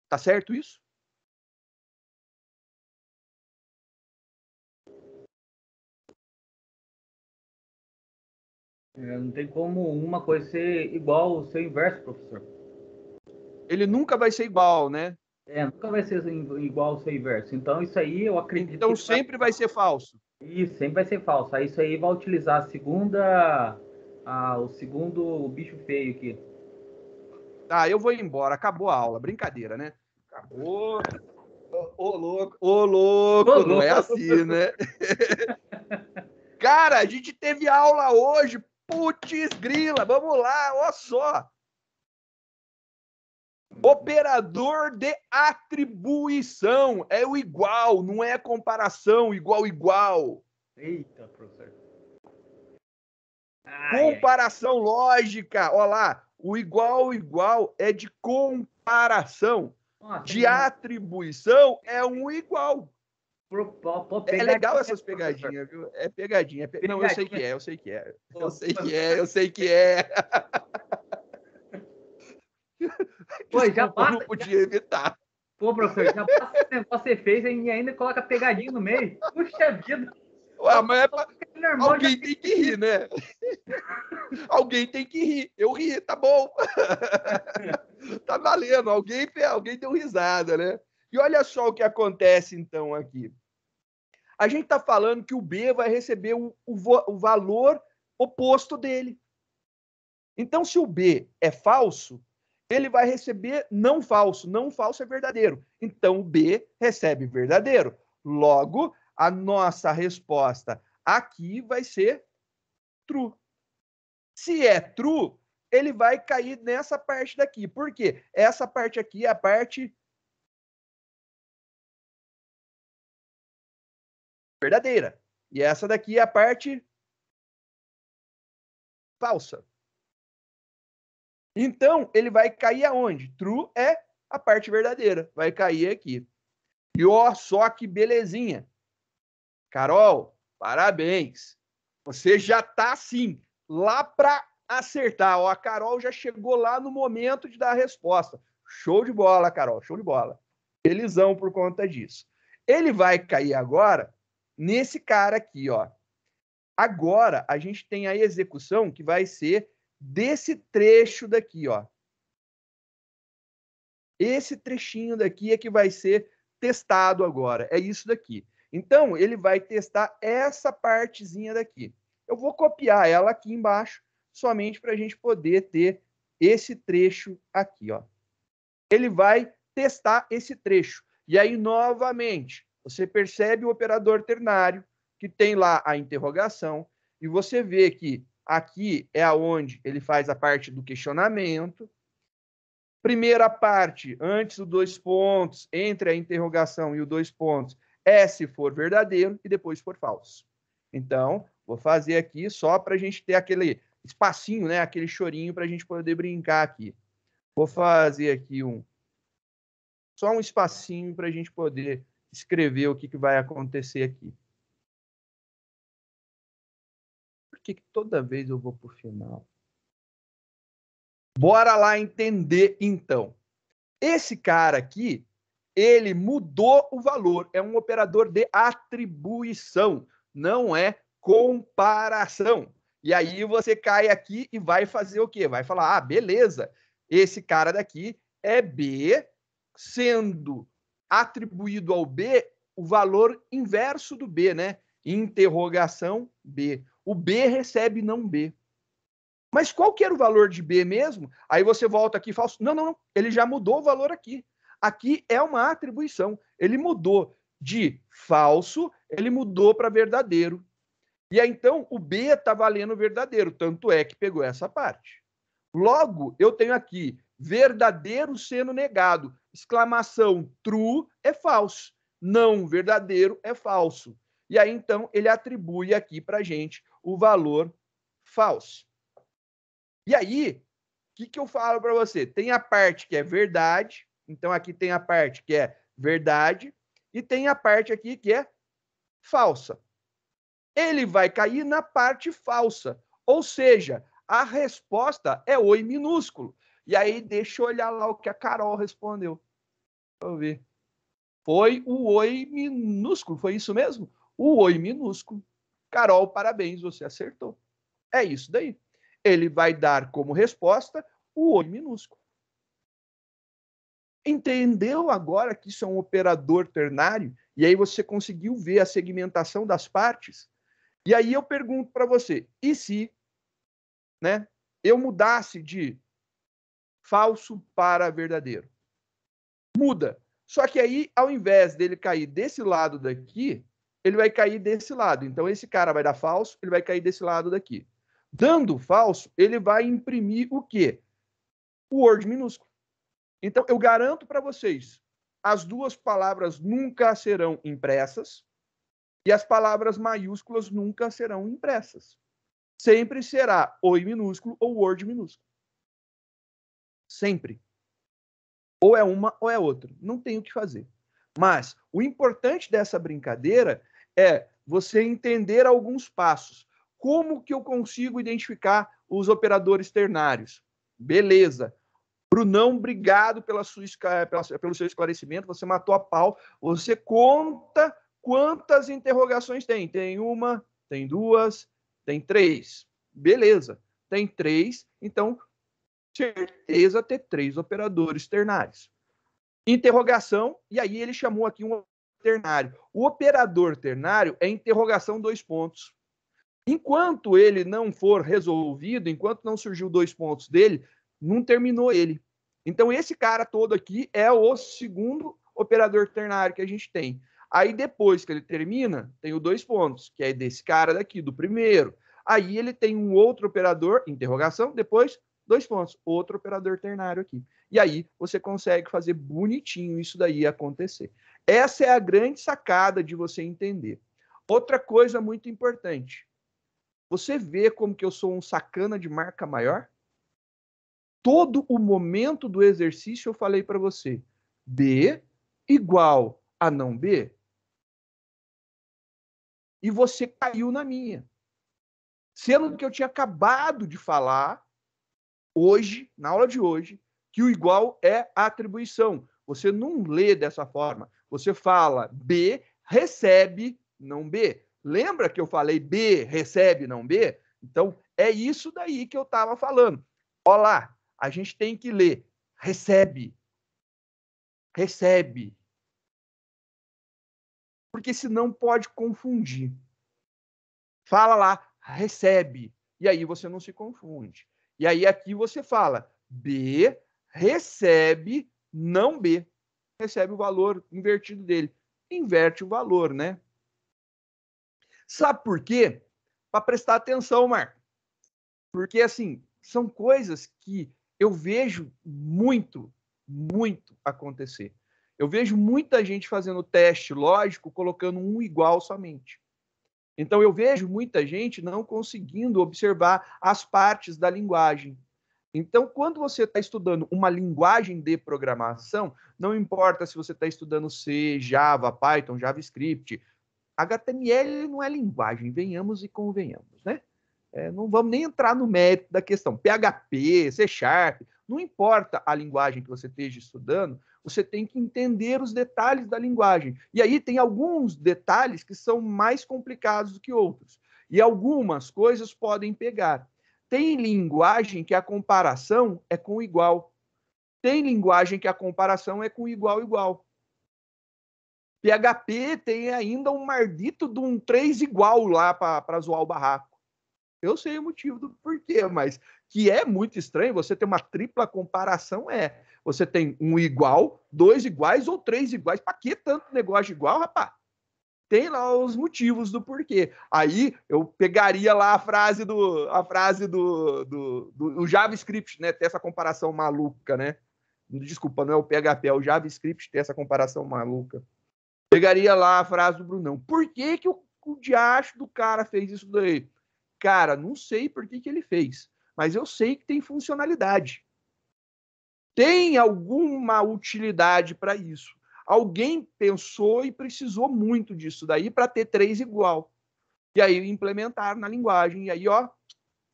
Tá certo isso? É, não tem como uma coisa ser igual ao seu inverso, professor. Ele nunca vai ser igual, né? É, nunca vai ser assim, igual ao seu inverso. Então, isso aí eu acredito. Então, sempre vai... vai ser falso. Isso, sempre vai ser falso. Aí, isso aí vai utilizar a segunda. A, o segundo bicho feio aqui. Tá, ah, eu vou embora. Acabou a aula. Brincadeira, né? Acabou. Ô, louco, ô louco, ô, louco. não é assim, né? <laughs> Cara, a gente teve aula hoje, Putz, grila, vamos lá, olha só. Operador de atribuição é o igual, não é comparação, igual, igual. Eita, professor. Ai, comparação ai. lógica, olha lá, o igual, igual é de comparação. Nossa, de atribuição é um igual. É legal essas pegadinhas, viu? É pegadinha. É pe... Não, eu sei que é, eu sei que é. Eu sei que é, eu sei que é. <laughs> Pô, já basta, não podia evitar. Pô, professor, já basta esse negócio que você fez e ainda coloca pegadinha no meio. Puxa vida. Ué, mas é pra... Alguém tem que rir, né? <laughs> alguém tem que rir. Eu ri, tá bom. <laughs> tá valendo. Alguém, alguém deu risada, né? E olha só o que acontece então aqui. A gente está falando que o B vai receber o, o, o valor oposto dele. Então, se o B é falso, ele vai receber não falso. Não falso é verdadeiro. Então, o B recebe verdadeiro. Logo, a nossa resposta aqui vai ser true. Se é true, ele vai cair nessa parte daqui. Por quê? Essa parte aqui é a parte verdadeira. E essa daqui é a parte falsa. Então, ele vai cair aonde? True é a parte verdadeira. Vai cair aqui. E ó, só que belezinha. Carol, parabéns. Você já tá assim, lá para acertar. Ó, a Carol já chegou lá no momento de dar a resposta. Show de bola, Carol, show de bola. Felizão por conta disso. Ele vai cair agora nesse cara aqui, ó. Agora a gente tem a execução que vai ser desse trecho daqui, ó. Esse trechinho daqui é que vai ser testado agora. É isso daqui. Então, ele vai testar essa partezinha daqui. Eu vou copiar ela aqui embaixo, somente para a gente poder ter esse trecho aqui. Ó. Ele vai testar esse trecho. E aí, novamente, você percebe o operador ternário, que tem lá a interrogação, e você vê que aqui é aonde ele faz a parte do questionamento. Primeira parte, antes do dois pontos, entre a interrogação e o dois pontos, é se for verdadeiro e depois for falso. Então, vou fazer aqui só para a gente ter aquele espacinho, né? Aquele chorinho para a gente poder brincar aqui. Vou fazer aqui um só um espacinho para a gente poder escrever o que, que vai acontecer aqui. Por que, que toda vez eu vou para o final? Bora lá entender então. Esse cara aqui, ele mudou o valor, é um operador de atribuição, não é comparação. E aí você cai aqui e vai fazer o quê? Vai falar: "Ah, beleza. Esse cara daqui é B, sendo atribuído ao B o valor inverso do B, né? Interrogação B. O B recebe não B. Mas qual que era o valor de B mesmo? Aí você volta aqui e fala: assim, não, não, não, ele já mudou o valor aqui. Aqui é uma atribuição. Ele mudou de falso, ele mudou para verdadeiro. E aí, então, o B está valendo verdadeiro, tanto é que pegou essa parte. Logo, eu tenho aqui verdadeiro sendo negado. Exclamação true é falso. Não verdadeiro é falso. E aí, então, ele atribui aqui para gente o valor falso. E aí, o que, que eu falo para você? Tem a parte que é verdade, então aqui tem a parte que é verdade, e tem a parte aqui que é falsa. Ele vai cair na parte falsa, ou seja, a resposta é oi minúsculo. E aí, deixa eu olhar lá o que a Carol respondeu. Deixa eu ver. Foi o oi minúsculo, foi isso mesmo? O oi minúsculo. Carol, parabéns, você acertou. É isso daí. Ele vai dar como resposta o oi minúsculo. Entendeu agora que isso é um operador ternário? E aí você conseguiu ver a segmentação das partes? E aí eu pergunto para você, e se né, eu mudasse de falso para verdadeiro. Muda. Só que aí, ao invés dele cair desse lado daqui, ele vai cair desse lado. Então, esse cara vai dar falso, ele vai cair desse lado daqui. Dando falso, ele vai imprimir o quê? O Word minúsculo. Então, eu garanto para vocês, as duas palavras nunca serão impressas e as palavras maiúsculas nunca serão impressas. Sempre será oi minúsculo ou Word minúsculo. Sempre. Ou é uma ou é outra. Não tem o que fazer. Mas o importante dessa brincadeira é você entender alguns passos. Como que eu consigo identificar os operadores ternários? Beleza. Brunão, obrigado pela sua, pela, pelo seu esclarecimento. Você matou a pau. Você conta quantas interrogações tem. Tem uma, tem duas, tem três. Beleza. Tem três. Então, certeza ter três operadores ternários. Interrogação, e aí ele chamou aqui um ternário. O operador ternário é interrogação dois pontos. Enquanto ele não for resolvido, enquanto não surgiu dois pontos dele, não terminou ele. Então, esse cara todo aqui é o segundo operador ternário que a gente tem. Aí, depois que ele termina, tem o dois pontos, que é desse cara daqui, do primeiro. Aí ele tem um outro operador, interrogação, depois Dois pontos, outro operador ternário aqui. E aí você consegue fazer bonitinho isso daí acontecer. Essa é a grande sacada de você entender. Outra coisa muito importante. Você vê como que eu sou um sacana de marca maior? Todo o momento do exercício eu falei para você. B igual a não B. E você caiu na minha. Sendo que eu tinha acabado de falar hoje, na aula de hoje, que o igual é atribuição. Você não lê dessa forma. Você fala B, recebe, não B. Lembra que eu falei B, recebe, não B? Então, é isso daí que eu estava falando. Olá, a gente tem que ler recebe. Recebe. Porque senão pode confundir. Fala lá, recebe. E aí você não se confunde. E aí aqui você fala B recebe não B. Recebe o valor invertido dele. Inverte o valor, né? Sabe por quê? Para prestar atenção, Marco. Porque assim, são coisas que eu vejo muito, muito acontecer. Eu vejo muita gente fazendo teste lógico colocando um igual somente. Então eu vejo muita gente não conseguindo observar as partes da linguagem. Então, quando você está estudando uma linguagem de programação, não importa se você está estudando C, Java, Python, JavaScript, HTML não é linguagem, venhamos e convenhamos, né? É, não vamos nem entrar no mérito da questão. PHP, C Sharp, não importa a linguagem que você esteja estudando, você tem que entender os detalhes da linguagem. E aí tem alguns detalhes que são mais complicados do que outros. E algumas coisas podem pegar. Tem linguagem que a comparação é com igual. Tem linguagem que a comparação é com igual igual. PHP tem ainda um mardito de um 3 igual lá para zoar o barraco. Eu sei o motivo do porquê, mas que é muito estranho você ter uma tripla comparação é. Você tem um igual, dois iguais ou três iguais. Para que tanto negócio igual, rapaz? Tem lá os motivos do porquê. Aí eu pegaria lá a frase do a frase do, do, do, do JavaScript, né? Ter essa comparação maluca, né? Desculpa, não é o PHP, é o JavaScript ter essa comparação maluca. Pegaria lá a frase do Brunão. Por que, que o, o diacho do cara fez isso daí? Cara, não sei por que, que ele fez, mas eu sei que tem funcionalidade tem alguma utilidade para isso. Alguém pensou e precisou muito disso daí para ter três igual. E aí implementaram na linguagem. E aí, ó,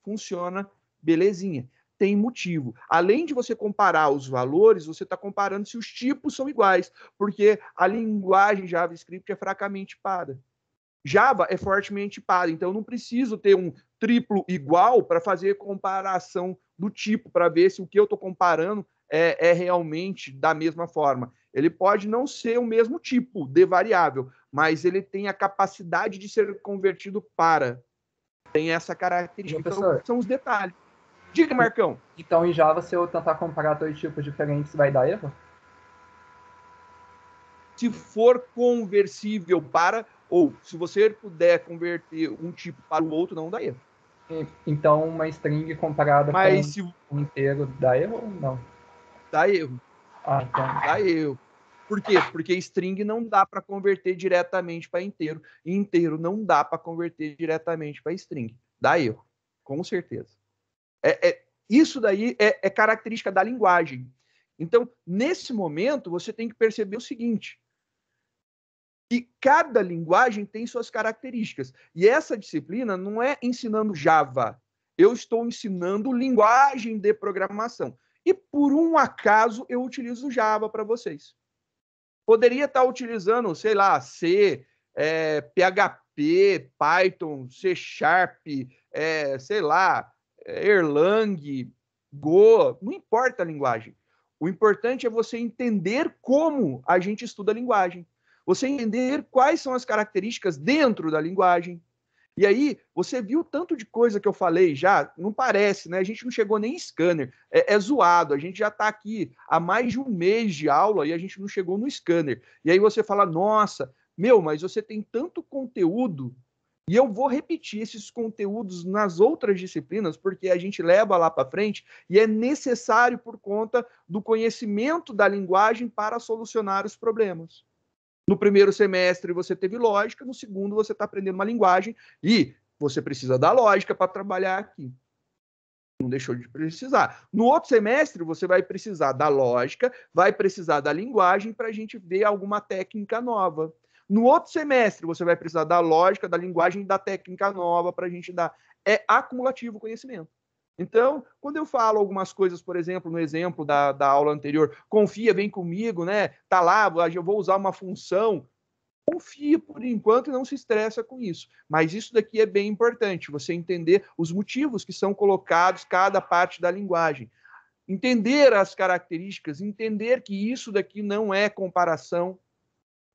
funciona, belezinha. Tem motivo. Além de você comparar os valores, você está comparando se os tipos são iguais, porque a linguagem JavaScript é fracamente tipada. Java é fortemente tipada, então eu não preciso ter um triplo igual para fazer comparação do tipo, para ver se o que eu estou comparando é, é realmente da mesma forma. Ele pode não ser o mesmo tipo de variável, mas ele tem a capacidade de ser convertido para. Tem essa característica. Então, são os detalhes. Diga, Marcão. Então, em Java, se eu tentar comparar dois tipos diferentes, vai dar erro? Se for conversível para, ou se você puder converter um tipo para o outro, não dá erro. Então, uma string comparada mas com se... um inteiro dá erro ou não? dá erro. Ah, tá. Dá erro. Por quê? Porque string não dá para converter diretamente para inteiro. E inteiro não dá para converter diretamente para string. Dá erro, com certeza. É, é isso daí é, é, característica da linguagem. Então, nesse momento, você tem que perceber o seguinte: que cada linguagem tem suas características. E essa disciplina não é ensinando Java. Eu estou ensinando linguagem de programação. E por um acaso eu utilizo Java para vocês. Poderia estar tá utilizando, sei lá, C, é, PHP, Python, C Sharp, é, sei lá, é, Erlang, Go, não importa a linguagem. O importante é você entender como a gente estuda a linguagem. Você entender quais são as características dentro da linguagem. E aí, você viu tanto de coisa que eu falei já, não parece, né? A gente não chegou nem em scanner. É, é zoado, a gente já está aqui há mais de um mês de aula e a gente não chegou no scanner. E aí você fala, nossa, meu, mas você tem tanto conteúdo e eu vou repetir esses conteúdos nas outras disciplinas, porque a gente leva lá para frente e é necessário por conta do conhecimento da linguagem para solucionar os problemas. No primeiro semestre você teve lógica, no segundo você está aprendendo uma linguagem e você precisa da lógica para trabalhar aqui. Não deixou de precisar. No outro semestre você vai precisar da lógica, vai precisar da linguagem para a gente ver alguma técnica nova. No outro semestre você vai precisar da lógica, da linguagem, e da técnica nova para a gente dar. É acumulativo o conhecimento. Então, quando eu falo algumas coisas, por exemplo, no exemplo da, da aula anterior, confia, vem comigo, né? Tá lá, eu vou usar uma função. Confia por enquanto e não se estressa com isso. Mas isso daqui é bem importante, você entender os motivos que são colocados cada parte da linguagem. Entender as características, entender que isso daqui não é comparação,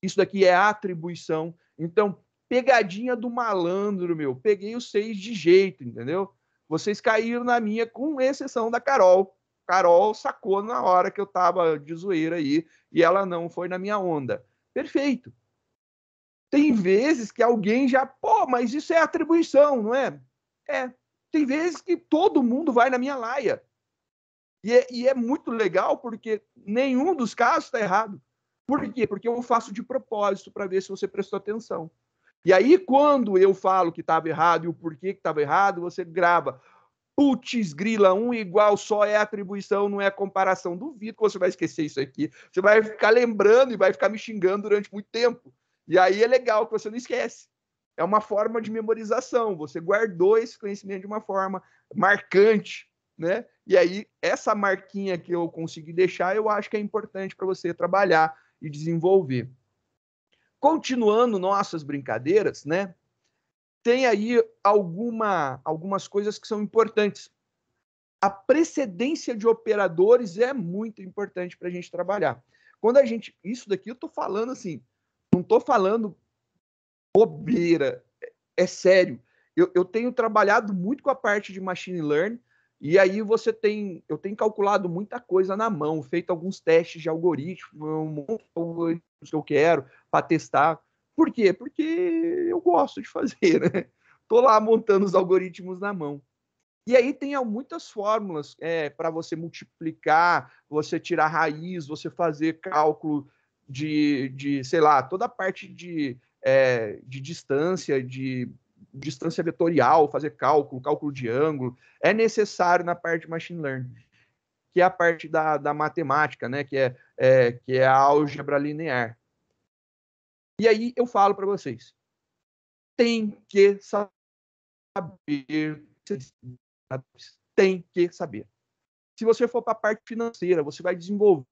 isso daqui é atribuição. Então, pegadinha do malandro, meu. Peguei os seis de jeito, entendeu? Vocês caíram na minha, com exceção da Carol. Carol sacou na hora que eu tava de zoeira aí e ela não foi na minha onda. Perfeito. Tem vezes que alguém já, pô, mas isso é atribuição, não é? É. Tem vezes que todo mundo vai na minha laia. E é, e é muito legal porque nenhum dos casos está errado. Por quê? Porque eu faço de propósito para ver se você prestou atenção. E aí, quando eu falo que estava errado e o porquê que estava errado, você grava. Putz, grila, um igual só é atribuição, não é comparação. Duvido que você vai esquecer isso aqui. Você vai ficar lembrando e vai ficar me xingando durante muito tempo. E aí é legal que você não esquece. É uma forma de memorização. Você guardou esse conhecimento de uma forma marcante, né? E aí, essa marquinha que eu consegui deixar, eu acho que é importante para você trabalhar e desenvolver. Continuando nossas brincadeiras, né? Tem aí alguma, algumas coisas que são importantes. A precedência de operadores é muito importante para a gente trabalhar. Quando a gente. Isso daqui eu estou falando assim, não estou falando bobeira, é, é sério. Eu, eu tenho trabalhado muito com a parte de machine learning, e aí você tem, eu tenho calculado muita coisa na mão, feito alguns testes de algoritmo, um monte que eu quero para testar. Por quê? Porque eu gosto de fazer, <laughs> né? Tô lá montando os algoritmos na mão. E aí tem muitas fórmulas é, para você multiplicar, você tirar raiz, você fazer cálculo de, de sei lá, toda a parte de, é, de distância, de distância vetorial, fazer cálculo, cálculo de ângulo, é necessário na parte de machine learning, que é a parte da, da matemática, né, que é, é que é a álgebra linear. E aí eu falo para vocês, tem que saber, tem que saber. Se você for para a parte financeira, você vai desenvolver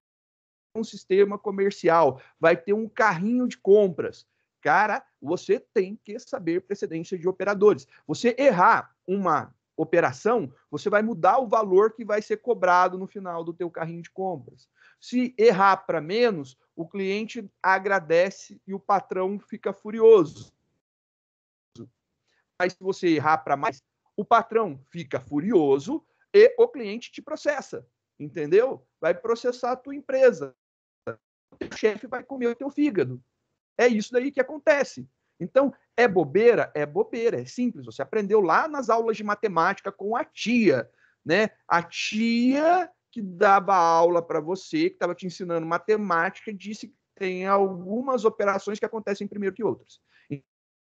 um sistema comercial, vai ter um carrinho de compras, Cara, você tem que saber precedência de operadores. Você errar uma operação, você vai mudar o valor que vai ser cobrado no final do teu carrinho de compras. Se errar para menos, o cliente agradece e o patrão fica furioso. Mas se você errar para mais, o patrão fica furioso e o cliente te processa, entendeu? Vai processar a tua empresa. O chefe vai comer o teu fígado. É isso daí que acontece. Então, é bobeira? É bobeira, é simples. Você aprendeu lá nas aulas de matemática com a tia, né? A tia que dava aula para você, que estava te ensinando matemática, disse que tem algumas operações que acontecem primeiro que outras.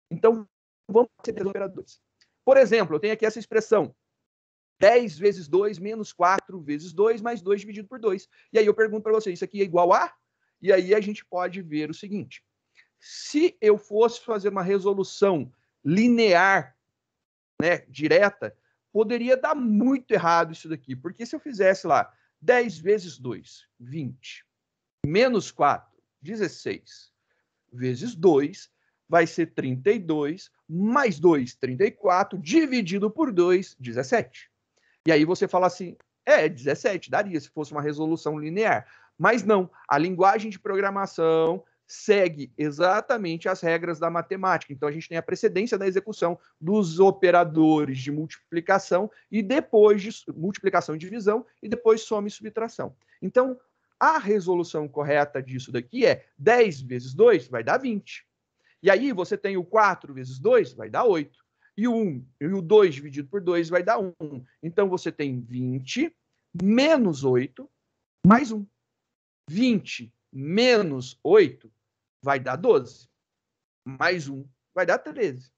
Então, vamos ser operadores. Por exemplo, eu tenho aqui essa expressão, 10 vezes 2 menos 4 vezes 2 mais 2 dividido por 2. E aí eu pergunto para você, isso aqui é igual a? E aí a gente pode ver o seguinte, se eu fosse fazer uma resolução linear, né, direta, poderia dar muito errado isso daqui, porque se eu fizesse lá 10 vezes 2, 20, menos 4, 16, vezes 2, vai ser 32, mais 2, 34, dividido por 2, 17. E aí você fala assim, é, 17, daria se fosse uma resolução linear. Mas não, a linguagem de programação segue exatamente as regras da matemática. Então a gente tem a precedência da execução dos operadores de multiplicação e depois de multiplicação e divisão e depois soma e subtração. Então a resolução correta disso daqui é 10 vezes 2 vai dar 20. E aí você tem o 4 vezes 2 vai dar 8. E o 1 e o 2 dividido por 2 vai dar 1. Então você tem 20 menos 8 mais 1. 20 menos 8 vai dar 12. Mais um vai dar 13.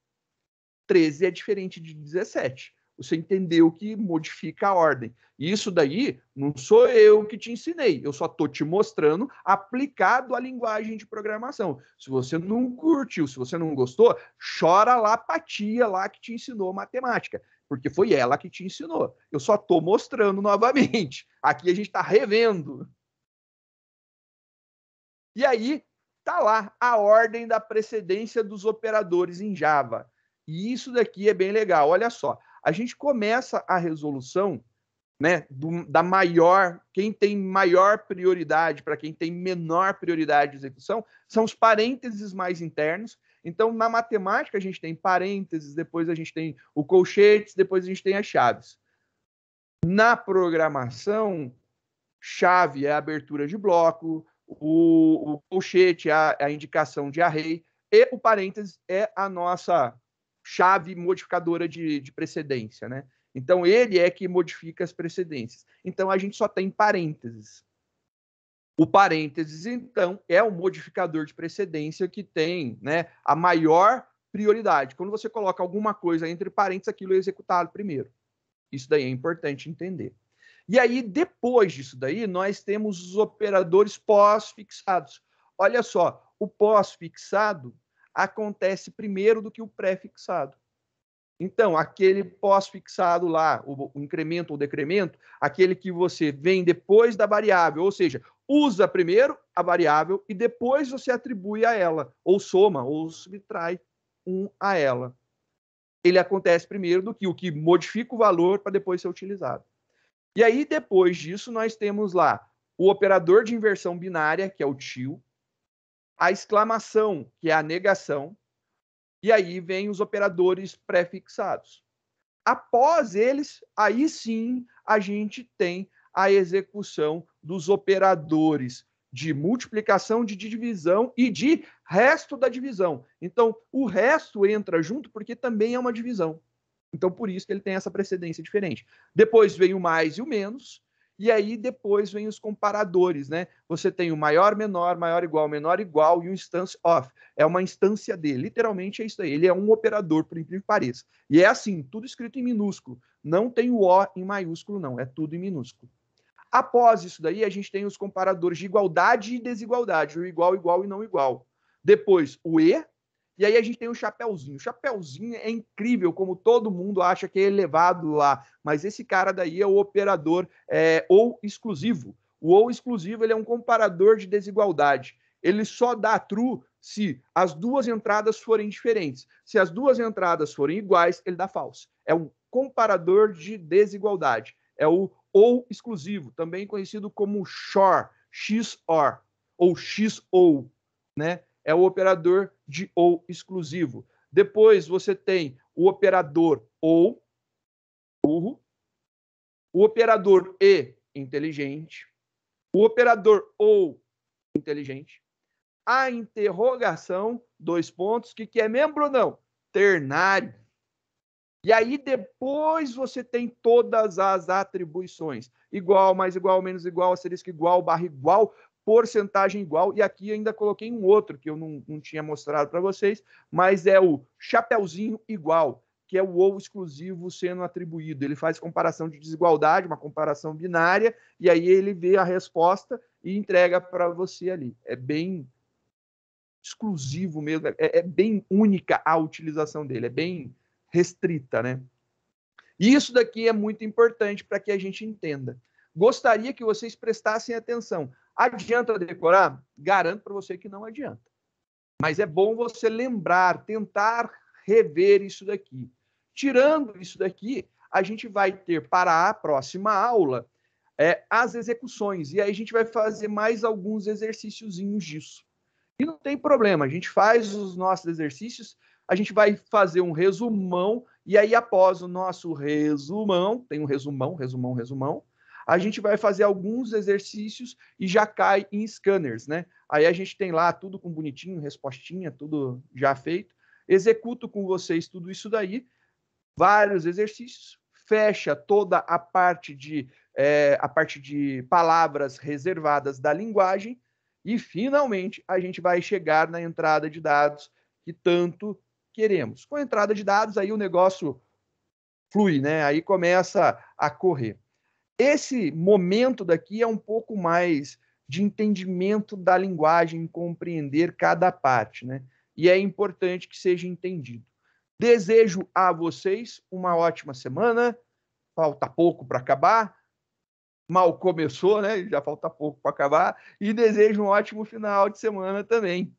13 é diferente de 17. Você entendeu que modifica a ordem. isso daí não sou eu que te ensinei. Eu só estou te mostrando aplicado à linguagem de programação. Se você não curtiu, se você não gostou, chora lá para a tia lá que te ensinou matemática. Porque foi ela que te ensinou. Eu só estou mostrando <laughs> novamente. Aqui a gente está revendo. E aí, Tá lá a ordem da precedência dos operadores em Java. E isso daqui é bem legal. Olha só, a gente começa a resolução né, do, da maior, quem tem maior prioridade para quem tem menor prioridade de execução, são os parênteses mais internos. Então, na matemática, a gente tem parênteses, depois a gente tem o colchetes, depois a gente tem as chaves. Na programação, chave é abertura de bloco, o, o colchete, a, a indicação de array, e o parênteses é a nossa chave modificadora de, de precedência, né? Então, ele é que modifica as precedências. Então, a gente só tem parênteses. O parênteses, então, é o modificador de precedência que tem né, a maior prioridade. Quando você coloca alguma coisa entre parênteses, aquilo é executado primeiro. Isso daí é importante entender. E aí, depois disso daí, nós temos os operadores pós-fixados. Olha só, o pós-fixado acontece primeiro do que o pré-fixado. Então, aquele pós-fixado lá, o incremento ou decremento, aquele que você vem depois da variável, ou seja, usa primeiro a variável e depois você atribui a ela, ou soma, ou subtrai um a ela. Ele acontece primeiro do que o que modifica o valor para depois ser utilizado. E aí, depois disso, nós temos lá o operador de inversão binária, que é o tio, a exclamação, que é a negação, e aí vem os operadores prefixados. Após eles, aí sim a gente tem a execução dos operadores de multiplicação, de divisão e de resto da divisão. Então, o resto entra junto porque também é uma divisão. Então, por isso que ele tem essa precedência diferente. Depois vem o mais e o menos, e aí depois vem os comparadores, né? Você tem o maior, menor, maior, igual, menor, igual e o instance of. É uma instância dele. Literalmente é isso aí. Ele é um operador, por incrível que pareça. E é assim, tudo escrito em minúsculo. Não tem o O em maiúsculo, não. É tudo em minúsculo. Após isso daí, a gente tem os comparadores de igualdade e desigualdade. O igual, igual e não igual. Depois, o E, e aí a gente tem o Chapeuzinho. O Chapeuzinho é incrível, como todo mundo acha que é elevado lá. Mas esse cara daí é o operador é, ou exclusivo. O ou exclusivo ele é um comparador de desigualdade. Ele só dá true se as duas entradas forem diferentes. Se as duas entradas forem iguais, ele dá falso. É um comparador de desigualdade. É o ou exclusivo, também conhecido como XOR, XOR ou XO, né? é o operador de ou exclusivo. Depois você tem o operador ou burro, o operador e inteligente, o operador ou inteligente, a interrogação, dois pontos, que, que é membro ou não? Ternário. E aí depois você tem todas as atribuições. Igual, mais igual, menos igual, asterisco igual, barra igual, porcentagem igual. E aqui ainda coloquei um outro que eu não, não tinha mostrado para vocês, mas é o chapeuzinho igual, que é o ovo exclusivo sendo atribuído. Ele faz comparação de desigualdade, uma comparação binária, e aí ele vê a resposta e entrega para você ali. É bem exclusivo mesmo, é, é bem única a utilização dele, é bem restrita, né? Isso daqui é muito importante para que a gente entenda. Gostaria que vocês prestassem atenção. Adianta decorar? Garanto para você que não adianta. Mas é bom você lembrar, tentar rever isso daqui. Tirando isso daqui, a gente vai ter para a próxima aula é, as execuções. E aí a gente vai fazer mais alguns exercíciozinhos disso. E não tem problema, a gente faz os nossos exercícios, a gente vai fazer um resumão, e aí após o nosso resumão, tem um resumão, resumão, resumão, a gente vai fazer alguns exercícios e já cai em scanners, né? Aí a gente tem lá tudo com bonitinho, respostinha, tudo já feito. Executo com vocês tudo isso daí, vários exercícios, fecha toda a parte de é, a parte de palavras reservadas da linguagem e finalmente a gente vai chegar na entrada de dados que tanto queremos. Com a entrada de dados aí o negócio flui, né? Aí começa a correr. Esse momento daqui é um pouco mais de entendimento da linguagem, compreender cada parte, né? E é importante que seja entendido. Desejo a vocês uma ótima semana. Falta pouco para acabar. Mal começou, né? Já falta pouco para acabar. E desejo um ótimo final de semana também.